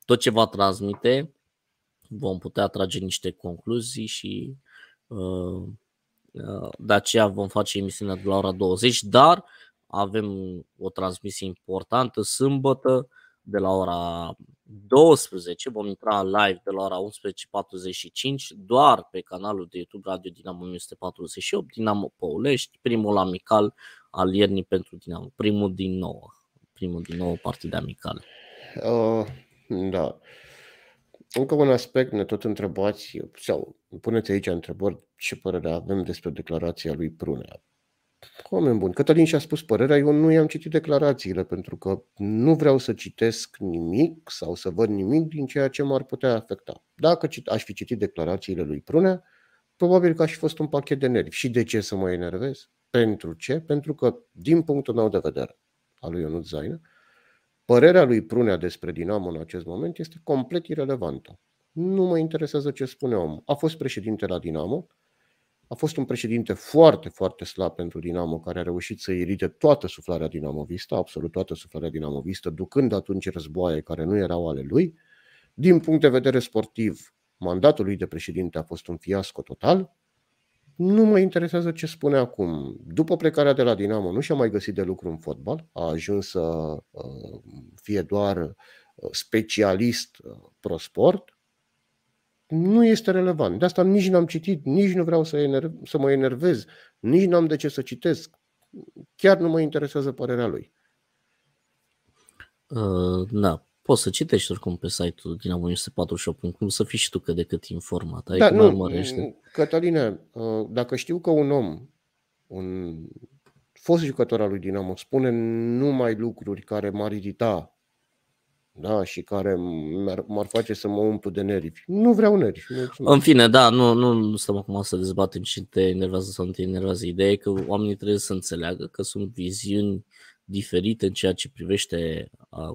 tot ce va transmite vom putea trage niște concluzii și Ehm, uh, de aceea vom face emisiunea de la ora 20, dar avem o transmisie importantă sâmbătă de la ora 12. Vom intra live de la ora 11.45 doar pe canalul de YouTube Radio Dinamo 1948, Dinamo Păulești, primul amical al iernii pentru Dinamo, primul din nou, primul din nou partid amical. Uh, da. Încă un aspect, ne tot întrebați, sau puneți aici întrebări, ce părere avem despre declarația lui Prunea. Oameni buni, Cătălin și-a spus părerea, eu nu i-am citit declarațiile pentru că nu vreau să citesc nimic sau să văd nimic din ceea ce m-ar putea afecta. Dacă aș fi citit declarațiile lui Prunea, probabil că aș fi fost un pachet de nervi. Și de ce să mă enervez? Pentru ce? Pentru că, din punctul meu de vedere, al lui Ionut Zaină, Părerea lui Prunea despre Dinamo în acest moment este complet irelevantă. Nu mă interesează ce spune omul. A fost președinte la Dinamo, a fost un președinte foarte, foarte slab pentru Dinamo, care a reușit să irite toată suflarea dinamovistă, absolut toată suflarea dinamovistă, ducând atunci războaie care nu erau ale lui. Din punct de vedere sportiv, mandatul lui de președinte a fost un fiasco total nu mă interesează ce spune acum. După plecarea de la Dinamo, nu și-a mai găsit de lucru în fotbal, a ajuns să uh, fie doar uh, specialist uh, pro sport, nu este relevant. De asta nici n-am citit, nici nu vreau să, ener- să mă enervez, nici n-am de ce să citesc. Chiar nu mă interesează părerea lui. Uh, na, da poți să citești oricum pe site-ul Dinamo 48.com, să fii și tu cât de cât informat. Ai da, adică nu, urmărește. Mm, Cătăline, uh, dacă știu că un om, un fost jucător al lui Dinamo, spune numai lucruri care m-ar irita da, și care m-ar, m-ar face să mă umplu de nervi. Nu vreau nervi. Mulțumesc. În fine, da, nu, nu stăm acum să dezbatem ce te enervează sau nu te enervează. Ideea e că oamenii trebuie să înțeleagă că sunt viziuni diferit în ceea ce privește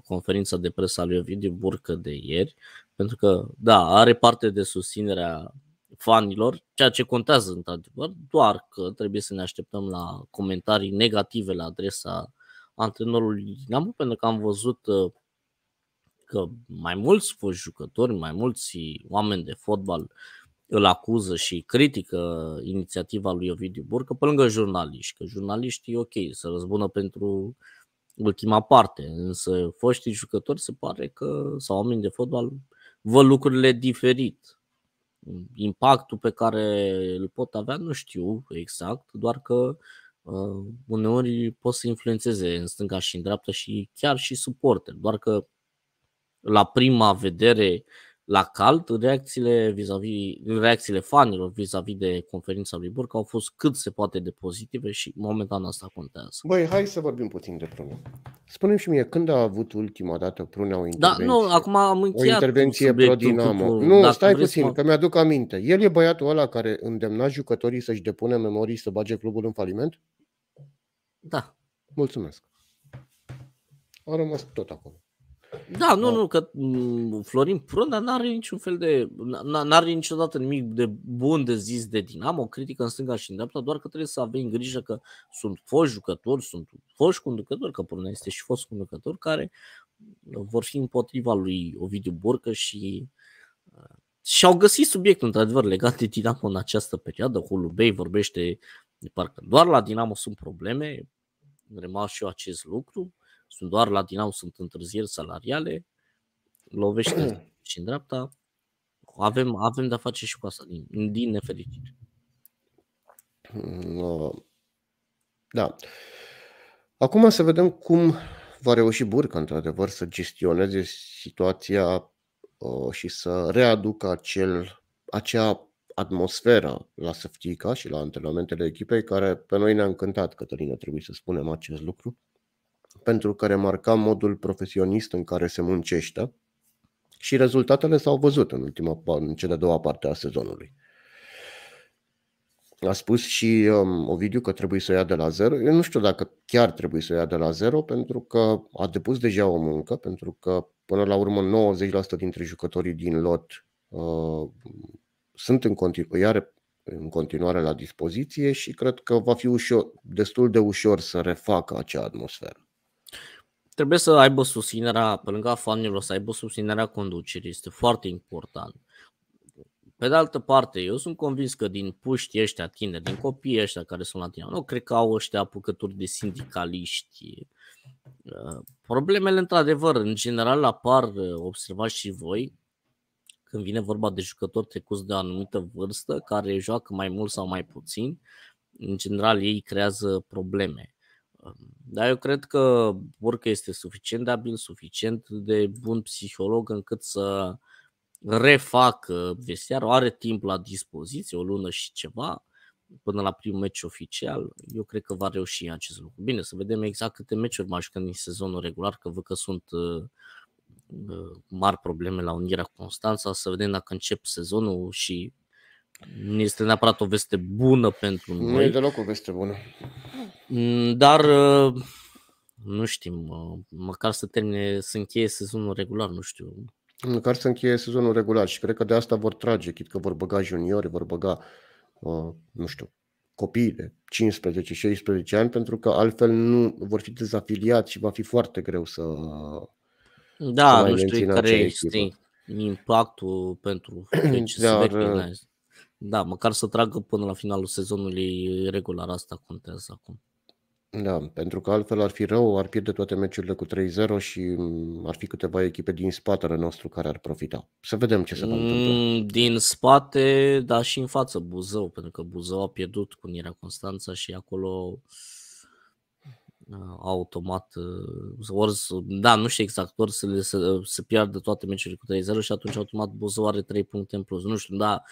conferința de presă a lui Ovidiu Burcă de ieri, pentru că, da, are parte de susținerea fanilor, ceea ce contează într-adevăr, doar că trebuie să ne așteptăm la comentarii negative la adresa antrenorului Dinamo, pentru că am văzut uh, că mai mulți fost jucători, mai mulți oameni de fotbal uh, îl acuză și critică inițiativa lui Ovidiu Burcă, pe lângă jurnaliști, că jurnaliștii, ok, să răzbună pentru ultima parte, însă foștii jucători se pare că, sau oameni de fotbal, văd lucrurile diferit. Impactul pe care îl pot avea nu știu exact, doar că uh, uneori pot să influențeze în stânga și în dreapta și chiar și suporter, doar că la prima vedere uh, la cald, reacțiile, vis-a-vis, reacțiile fanilor vis-a-vis de conferința lui Burca au fost cât se poate de pozitive și momentan asta contează. Băi, hai să vorbim puțin de prune. spune și mie, când a avut ultima dată Prunea o intervenție? Da, nu, acum am încheiat O intervenție pro-Dinamo. Nu, stai puțin, că mi-aduc aminte. El e băiatul ăla care îndemna jucătorii să-și depună memorii să bage clubul în faliment? Da. Mulțumesc. A rămas tot acolo. Da, nu, da. nu, că mm, Florin Prunda n-are niciun fel de, n-are niciodată nimic de bun de zis de Dinamo, critică în stânga și în dreapta, doar că trebuie să avem grijă că sunt foști jucători, sunt foști conducători, că Prunda este și fost conducător care vor fi împotriva lui Ovidiu Borcă și uh, și au găsit subiectul într-adevăr legat de Dinamo în această perioadă. Hulubei vorbește de parcă doar la Dinamo sunt probleme, remarc și eu acest lucru sunt doar la Dinau, sunt întârzieri salariale, lovește [CLEARS THROAT] și în dreapta. Avem, avem de-a face și cu asta, din, din nefericire. Mm, uh, da. Acum să vedem cum va reuși Burca, într-adevăr, să gestioneze situația uh, și să readucă acel, acea atmosferă la Săftica și la antrenamentele echipei, care pe noi ne-a încântat, Cătălină, trebuie să spunem acest lucru pentru că remarca modul profesionist în care se muncește și rezultatele s-au văzut în, ultima, în cea de-a doua parte a sezonului. A spus și um, Ovidiu că trebuie să o ia de la zero. Eu nu știu dacă chiar trebuie să o ia de la zero, pentru că a depus deja o muncă, pentru că până la urmă 90% dintre jucătorii din lot uh, sunt în continuare, în continuare la dispoziție și cred că va fi ușor, destul de ușor să refacă acea atmosferă trebuie să aibă susținerea, pe lângă fanilor, să aibă susținerea conducerii. Este foarte important. Pe de altă parte, eu sunt convins că din puști ăștia tineri, din copii ăștia care sunt la tine, nu cred că au ăștia apucături de sindicaliști. Uh, problemele, într-adevăr, în general apar, uh, observați și voi, când vine vorba de jucători trecuți de o anumită vârstă, care joacă mai mult sau mai puțin, în general ei creează probleme. Dar eu cred că orică este suficient de abil, suficient de bun psiholog încât să refacă vestiarul, are timp la dispoziție, o lună și ceva, până la primul meci oficial, eu cred că va reuși acest lucru. Bine, să vedem exact câte meciuri mai jucăm din sezonul regular, că văd că sunt uh, mari probleme la Unirea Constanța, să vedem dacă încep sezonul și este neapărat o veste bună pentru noi. Nu e deloc o veste bună. Mm, dar uh, nu știm, măcar să termine, să încheie sezonul regular, nu știu. Măcar să încheie sezonul regular și cred că de asta vor trage, chit că vor băga juniori, vor băga, uh, nu știu, copii de 15-16 ani, pentru că altfel nu vor fi dezafiliați și va fi foarte greu să. Da, să nu știu care este impactul pentru [CLEARS THROAT] Dar, uh, Da, măcar să tragă până la finalul sezonului regular, asta contează acum. Da, pentru că altfel ar fi rău, ar pierde toate meciurile cu 3-0 și mm, ar fi câteva echipe din spatele nostru care ar profita. Să vedem ce se va întâmpla. Mm, din spate, dar și în față Buzău, pentru că Buzău a pierdut cu nirea Constanța și acolo uh, automat, uh, ori, da, nu știu exact, ori să, le, să, să piardă toate meciurile cu 3-0 și atunci automat Buzău are 3 puncte în plus. Nu știu, dar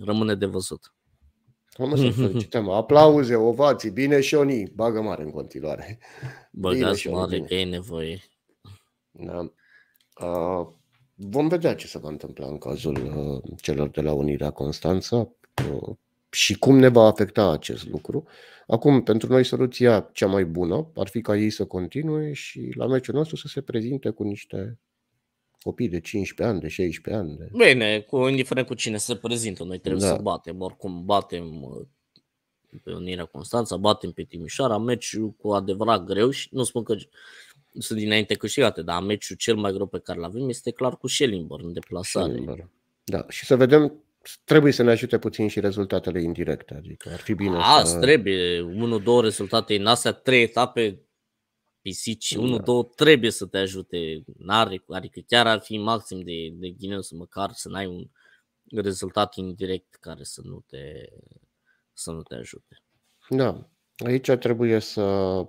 rămâne de văzut. Am să felicităm. Mhm. Aplauze, ovații, bine și oni. Bagă mare în continuare. Băgați bine da, mare, că e nevoie. Da. Uh, vom vedea ce se va întâmpla în cazul uh, celor de la Unirea Constanța uh, și cum ne va afecta acest lucru. Acum, pentru noi, soluția cea mai bună ar fi ca ei să continue și la meciul nostru să se prezinte cu niște copii de 15 ani, de 16 ani. De... Bine, cu, indiferent cu cine se prezintă, noi trebuie da. să batem. Oricum batem pe uh, Unirea Constanța, batem pe Timișoara, meciul cu adevărat greu și nu spun că sunt dinainte câștigate, dar meciul cel mai greu pe care l avem este clar cu Schellenberg în deplasare. Schellenberg. Da, și să vedem trebuie să ne ajute puțin și rezultatele indirecte. Adică ar fi bine Azi să... trebuie, unul, două rezultate în astea, trei etape pisici, da. unul, două, trebuie să te ajute. N-are, adică chiar ar fi maxim de, de ghinion să măcar să n-ai un rezultat indirect care să nu te, să nu te ajute. Da, aici trebuie să...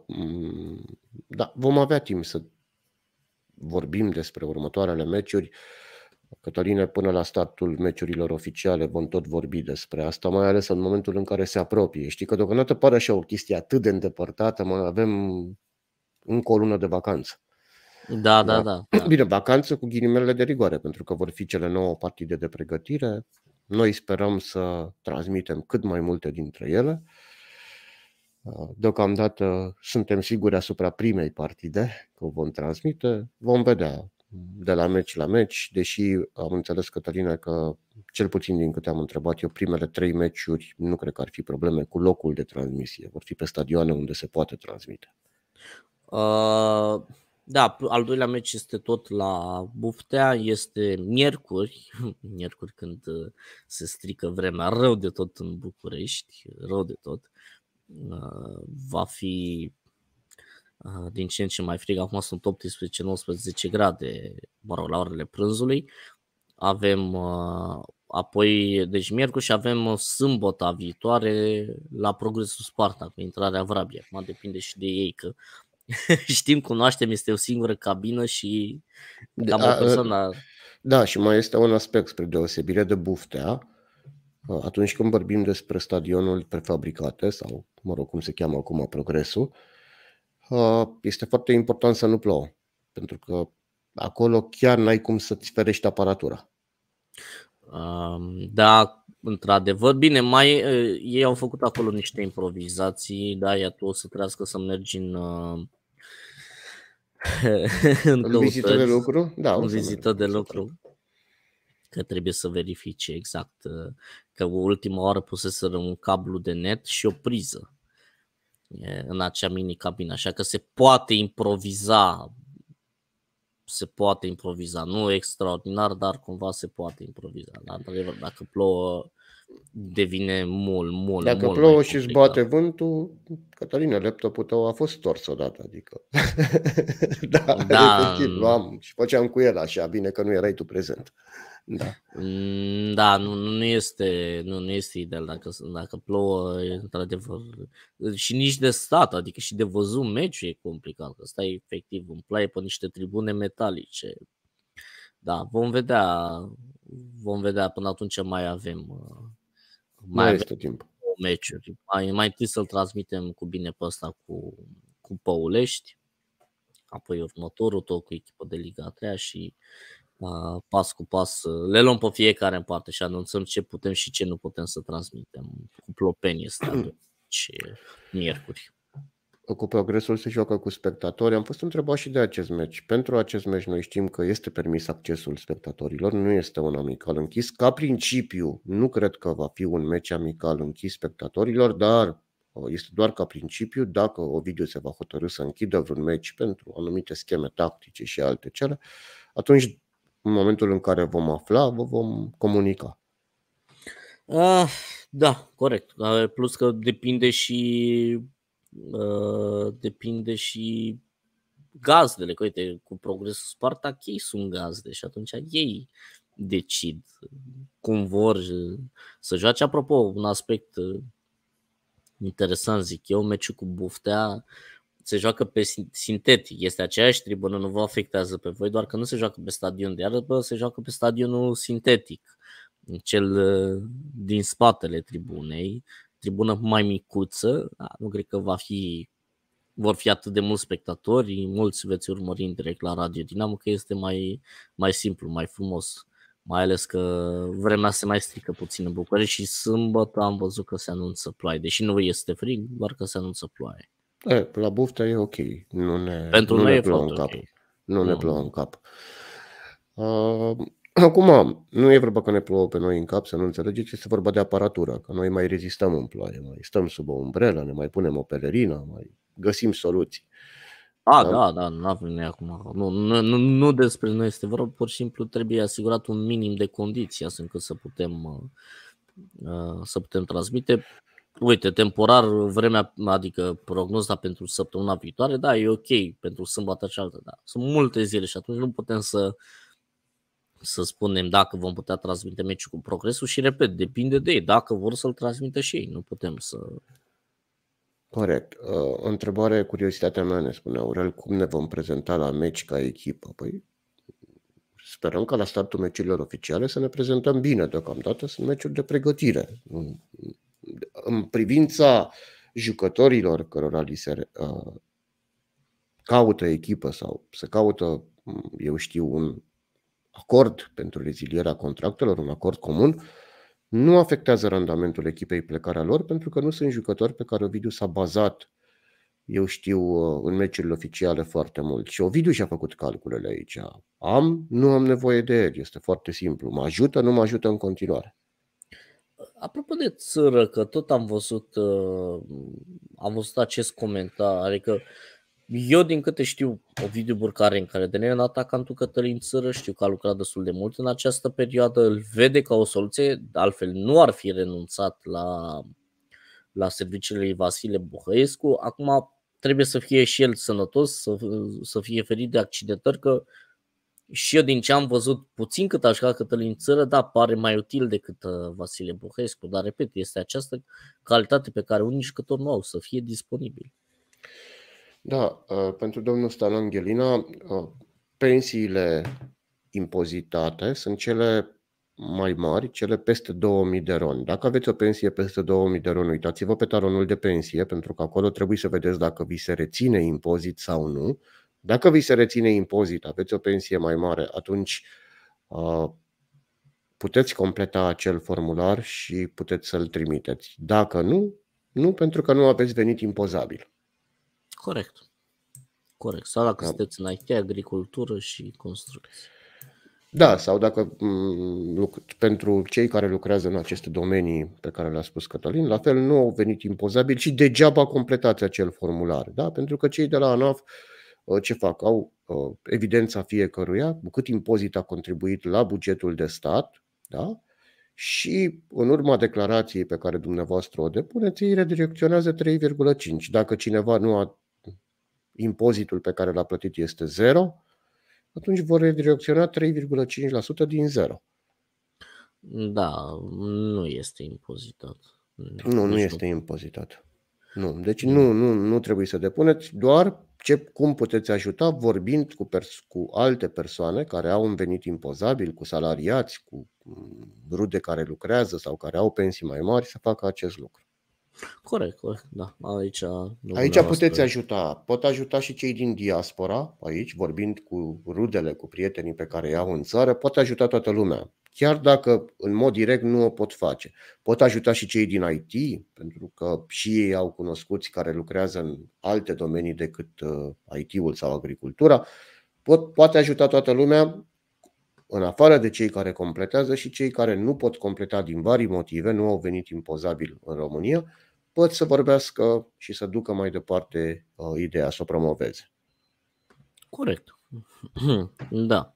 Mm, da, vom avea timp să vorbim despre următoarele meciuri. Cătăline, până la startul meciurilor oficiale vom tot vorbi despre asta, mai ales în momentul în care se apropie. Știi că deocamdată pare așa o chestie atât de îndepărtată, mai avem încă o lună de vacanță. Da, da, da. Da, [CLEARS THROAT] da, Bine, vacanță cu ghilimele de rigoare, pentru că vor fi cele nouă partide de pregătire. Noi sperăm să transmitem cât mai multe dintre ele. Deocamdată suntem siguri asupra primei partide că o vom transmite. Vom vedea de la meci la meci, deși am înțeles, Cătălina, că cel puțin din câte am întrebat eu, primele trei meciuri nu cred că ar fi probleme cu locul de transmisie. Vor fi pe stadioane unde se poate transmite. Uh, da, al doilea meci este tot la Buftea, este miercuri, [LAUGHS] miercuri când uh, se strică vremea rău de tot în București, rău de tot. Uh, va fi uh, din ce în ce mai frig, acum sunt 18-19 grade, mă rog, la orele prânzului. Avem uh, apoi, deci miercuri și avem uh, Sâmbota viitoare la Progresul Sparta, cu intrarea Vrabia. Acum depinde și de ei că [LAUGHS] Știm, cunoaștem, este o singură cabină și da, cam da, o persoană... Da, și mai este un aspect spre deosebire de buftea. Atunci când vorbim despre stadionul prefabricate sau, mă rog, cum se cheamă acum progresul, este foarte important să nu plouă, pentru că acolo chiar n-ai cum să-ți ferești aparatura. Da, într-adevăr. Bine, mai ei au făcut acolo niște improvizații, da, ea tu o să trească să mergi în uh, [LAUGHS] în vizită de lucru? Da, în vizită de lucru. Că trebuie să verifice exact uh, că ultima oară puseseră un cablu de net și o priză în acea mini cabină, așa că se poate improviza se poate improviza, nu extraordinar, dar cumva se poate improviza. Dar, dacă plouă devine mult, mult, Dacă mult plouă și își bate vântul, Cătălină, laptopul tău a fost tors odată, adică. [LAUGHS] da, da. Efectiv, luam și făceam cu el așa, bine că nu erai tu prezent. Da, mm, da nu, nu, este, nu, nu este ideal dacă, dacă plouă, într-adevăr, și nici de stat, adică și de văzut meciul e complicat, că stai efectiv în plaie pe niște tribune metalice. Da, vom vedea, vom vedea până atunci mai avem uh, mai, mai este timp. Meciuri. Mai, mai întâi să-l transmitem cu bine pe ăsta cu, cu Păulești, apoi următorul tot cu echipa de Liga 3 și uh, pas cu pas uh, le luăm pe fiecare în parte și anunțăm ce putem și ce nu putem să transmitem. Cu Plopeni este și [CLEARS THROAT] miercuri cu progresul se joacă cu spectatori. Am fost întrebat și de acest meci. Pentru acest meci noi știm că este permis accesul spectatorilor, nu este un amical închis. Ca principiu, nu cred că va fi un meci amical închis spectatorilor, dar uh, este doar ca principiu, dacă o video se va hotărâ să închidă vreun meci pentru anumite scheme tactice și alte cele, atunci în momentul în care vom afla, vă vom comunica. Uh, da, corect. Plus că depinde și Uh, depinde și gazdele, că uite, cu progresul Spartac ei sunt gazde și atunci ei decid cum vor să joace. Apropo, un aspect uh, interesant, zic eu, meciul cu Buftea se joacă pe sintetic, este aceeași tribună, nu vă afectează pe voi, doar că nu se joacă pe stadion de iarbă, se joacă pe stadionul sintetic, cel uh, din spatele tribunei, tribună mai micuță, da, nu cred că va fi, vor fi atât de mulți spectatori, mulți veți urmări în direct la Radio Dinamo, că este mai, mai simplu, mai frumos, mai ales că vremea se mai strică puțin în București și sâmbătă am văzut că se anunță ploaie, deși nu este frig, doar că se anunță ploaie. E, la bufta e ok, nu ne, Pentru nu noi ne plouă în cap. Okay. Nu, nu ne plouă în cap. Uh, Acum, nu e vorba că ne plouă pe noi în cap, să nu înțelegeți, este vorba de aparatură, că noi mai rezistăm în ploaie, mai stăm sub o umbrelă, ne mai punem o pelerină, mai găsim soluții. A, da, da, da nu avem noi acum. Nu, nu, nu despre noi este vorba, pur și simplu trebuie asigurat un minim de condiții astfel încât să putem, uh, uh, să putem transmite. Uite, temporar, vremea, adică prognoza pentru săptămâna viitoare, da, e ok pentru sâmbătă cealaltă, da. Sunt multe zile și atunci nu putem să să spunem dacă vom putea transmite meciul cu progresul și, repet, depinde de ei, dacă vor să-l transmită și ei, nu putem să... Corect. Uh, întrebare, curiozitatea mea ne spune Aurel, cum ne vom prezenta la meci ca echipă? Păi sperăm ca la startul meciurilor oficiale să ne prezentăm bine deocamdată, sunt meciuri de pregătire. În privința jucătorilor cărora li se uh, caută echipă sau se caută, mm, eu știu, un acord pentru rezilierea contractelor, un acord comun, nu afectează randamentul echipei plecarea lor, pentru că nu sunt jucători pe care Ovidiu s-a bazat, eu știu, uh, în meciurile oficiale foarte mult. Și Ovidiu și-a făcut calculele aici. Am, nu am nevoie de el, este foarte simplu. Mă ajută, nu mă ajută în continuare. Apropo de țără, că tot am văzut, uh, am văzut acest comentariu, adică eu, din câte știu, o video Burcare, în care DNA în atacantul Cătălin Țără, știu că a lucrat destul de mult în această perioadă, îl vede ca o soluție, altfel nu ar fi renunțat la, la serviciile lui Vasile Buhăescu. Acum trebuie să fie și el sănătos, să, să fie ferit de accidentări, că și eu din ce am văzut puțin cât aș ca Cătălin Țără, da, pare mai util decât uh, Vasile Buhăescu, dar repet, este această calitate pe care unii jucători nu au, să fie disponibil. Da, uh, pentru domnul Stalan Ghelina, uh, pensiile impozitate sunt cele mai mari, cele peste 2000 de ron. Dacă aveți o pensie peste 2000 de ron, uitați-vă pe taronul de pensie, pentru că acolo trebuie să vedeți dacă vi se reține impozit sau nu. Dacă vi se reține impozit, aveți o pensie mai mare, atunci uh, puteți completa acel formular și puteți să-l trimiteți. Dacă nu, nu pentru că nu aveți venit impozabil. Corect. Corect. Sau dacă da. sunteți în IT, agricultură și construcții. Da, sau dacă mm, pentru cei care lucrează în aceste domenii pe care le-a spus Cătălin, la fel nu au venit impozabil și degeaba completați acel formular, da? pentru că cei de la ANAF uh, ce fac? Au uh, evidența fiecăruia, cât impozit a contribuit la bugetul de stat da? și în urma declarației pe care dumneavoastră o depuneți, îi redirecționează 3,5. Dacă cineva nu a impozitul pe care l-a plătit este zero, atunci vor redirecționa 3,5% din zero. Da, nu este impozitat. Nu, nu este impozitat. Nu, deci nu, nu, nu trebuie să depuneți, doar ce, cum puteți ajuta vorbind cu, pers- cu alte persoane care au un venit impozabil, cu salariați, cu rude care lucrează sau care au pensii mai mari să facă acest lucru. Corect, corect, da. Aici, aici puteți ajuta. Pot ajuta și cei din diaspora, aici, vorbind cu rudele, cu prietenii pe care i-au în țară, pot ajuta toată lumea. Chiar dacă în mod direct nu o pot face. Pot ajuta și cei din IT, pentru că și ei au cunoscuți care lucrează în alte domenii decât uh, IT-ul sau agricultura. Pot, poate ajuta toată lumea în afară de cei care completează și cei care nu pot completa din vari motive, nu au venit impozabil în România, pot să vorbească și să ducă mai departe uh, ideea, să o promoveze. Corect. [CLEARS THROAT] da.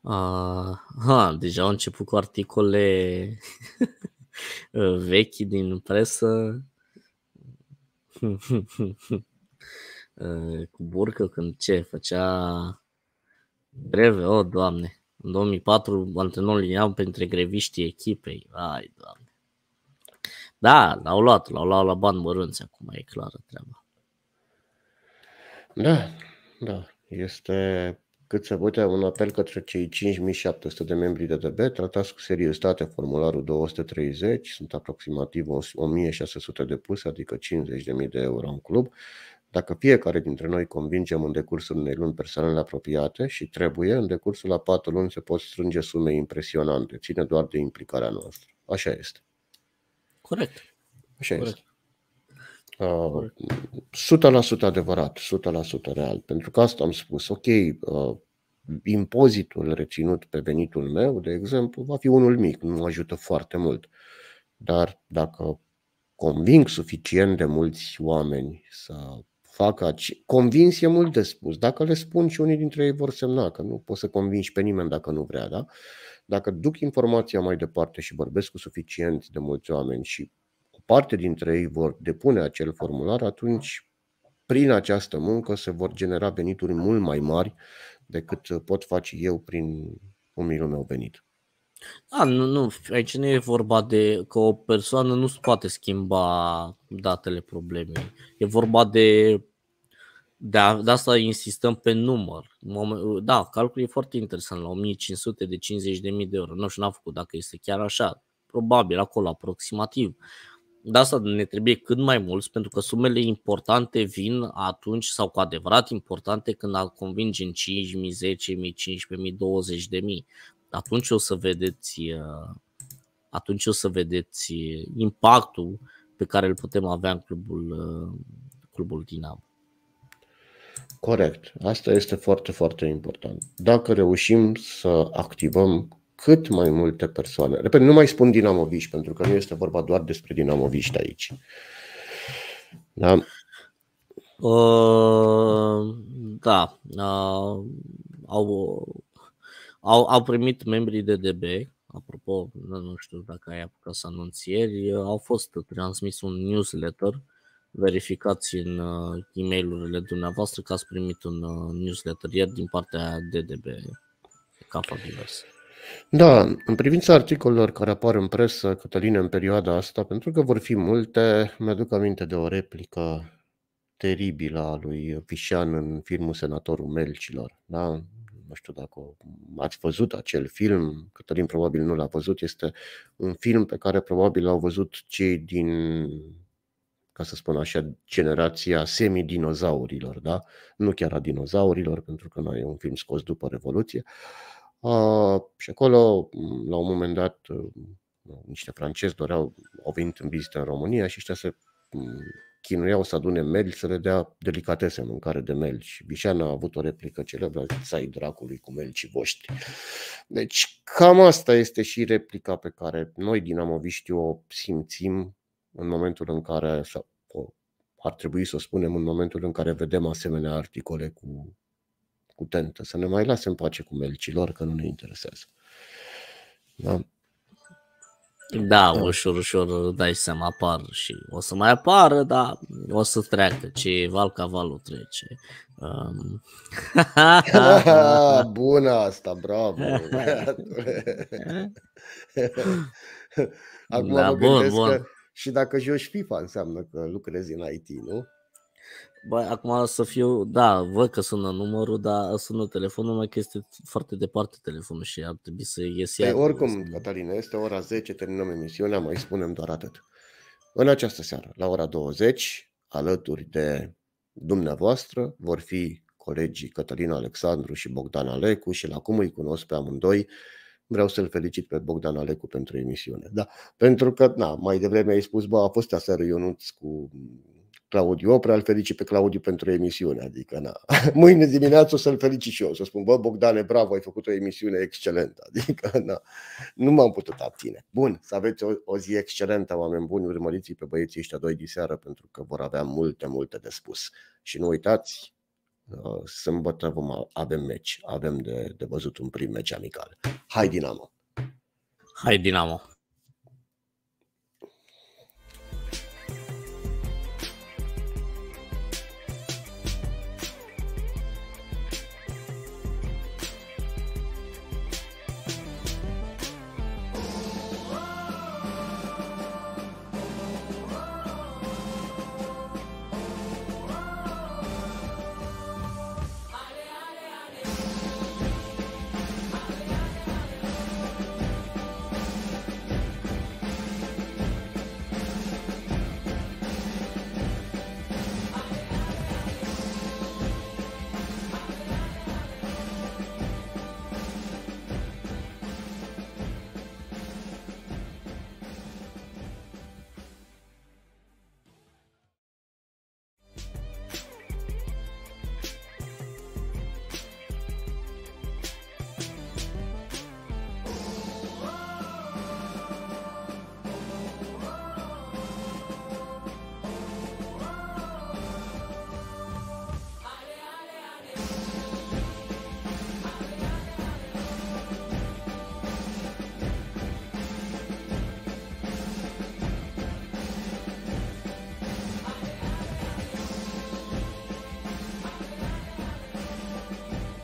Uh, ha, deja au început cu articole [LAUGHS] uh, vechi din presă. [LAUGHS] Uh, cu burcă când ce făcea breve, o, oh, doamne. În 2004, antrenorul iau pentru greviștii echipei. Ai, doamne. Da, l-au luat, l-au luat la bani mărunți acum, e clară treaba. Da, da, este cât se putea un apel către cei 5700 de membri de DB, tratați cu seriozitate formularul 230, sunt aproximativ 1600 adică de puse, adică 50.000 de euro în club. Dacă fiecare dintre noi convingem în decursul unei luni persoanele apropiate și trebuie, în decursul a patru luni se pot strânge sume impresionante. Ține doar de implicarea noastră. Așa este. Corect. Așa Corect. este. Uh, 100% adevărat, 100% real. Pentru că asta am spus. Ok, uh, impozitul reținut pe venitul meu, de exemplu, va fi unul mic, nu mă ajută foarte mult. Dar dacă conving suficient de mulți oameni să facă. Convins e mult de spus. Dacă le spun și unii dintre ei vor semna, că nu poți să convingi pe nimeni dacă nu vrea, da? Dacă duc informația mai departe și vorbesc cu suficient de mulți oameni și o parte dintre ei vor depune acel formular, atunci prin această muncă se vor genera venituri mult mai mari decât pot face eu prin umilul meu venit. Da, nu, nu, aici nu e vorba de că o persoană nu se poate schimba datele problemei. E vorba de a, de asta insistăm pe număr. Da, calculul e foarte interesant, la 1500 de 50.000 de euro. Nu știu, n-am făcut dacă este chiar așa. Probabil acolo, aproximativ. De asta ne trebuie cât mai mulți, pentru că sumele importante vin atunci sau cu adevărat importante când al convinge în 5.000, 10.000, 15.000, 20.000. Atunci o să vedeți, uh, atunci o să vedeți uh, impactul pe care îl putem avea în clubul, uh, clubul Dinamo. Corect. Asta este foarte, foarte important. Dacă reușim să activăm cât mai multe persoane. Repet, nu mai spun dinamoviști, pentru că nu este vorba doar despre dinamoviști aici. Da? Uh, da. Uh, au, au, au primit membrii de DB, apropo, nu știu dacă ai apucat să anunți ieri, uh, au fost transmis un newsletter verificați în uh, e mail dumneavoastră că ați primit un uh, newsletter ieri din partea DDB ca divers. Da, în privința articolelor care apar în presă, Cătăline, în perioada asta, pentru că vor fi multe, mi-aduc aminte de o replică teribilă a lui Fișan în filmul Senatorul Melcilor. Da? Nu știu dacă ați văzut acel film, Cătălin probabil nu l-a văzut, este un film pe care probabil l-au văzut cei din ca să spun așa, generația semidinozaurilor, da? Nu chiar a dinozaurilor, pentru că noi e un film scos după Revoluție. Uh, și acolo, la un moment dat, uh, niște francezi doreau, au venit în vizită în România și ăștia se chinuiau să adune meli să le dea delicatese în mâncare de meli. Și Bișana a avut o replică celebră, țai dracului cu melci voștri. Deci cam asta este și replica pe care noi dinamoviștii o simțim în momentul în care, sau ar trebui să spunem, în momentul în care vedem asemenea articole cu, cu tentă, să ne mai lasem pace cu melcilor, că nu ne interesează. Da? Da, da, ușor, ușor dai seama, apar și o să mai apară, dar o să treacă, ce val ca valul trece. Um... [LAUGHS] [LAUGHS] Bună asta, bravo! [LAUGHS] Acum da, mă bun, bun. Că și dacă joci FIFA înseamnă că lucrezi în IT, nu? Băi, acum să fiu, da, văd că sună numărul, dar sună telefonul mai că este foarte departe telefonul și ar trebui să ies iar. Oricum, Catalina, este ora 10, terminăm emisiunea, mai spunem doar atât. În această seară, la ora 20, alături de dumneavoastră, vor fi colegii Cătălin Alexandru și Bogdan Alecu și la cum îi cunosc pe amândoi, vreau să-l felicit pe Bogdan Alecu pentru emisiune. Da, pentru că, na, mai devreme ai spus, bă, a fost aseară Ionuț cu Claudiu Oprea, îl felicit pe Claudiu pentru emisiune, adică na. [LAUGHS] mâine dimineață o să-l felicit și eu, să spun, bă, Bogdane, bravo, ai făcut o emisiune excelentă, [LAUGHS] adică na, nu m-am putut abține. Bun, să aveți o, o zi excelentă, oameni buni, urmăriți pe băieții ăștia doi diseară pentru că vor avea multe, multe de spus. Și nu uitați, Uh, sâmbătă vom, avem meci, avem de, de văzut un prim meci amical. Hai Dinamo! Hai Dinamo!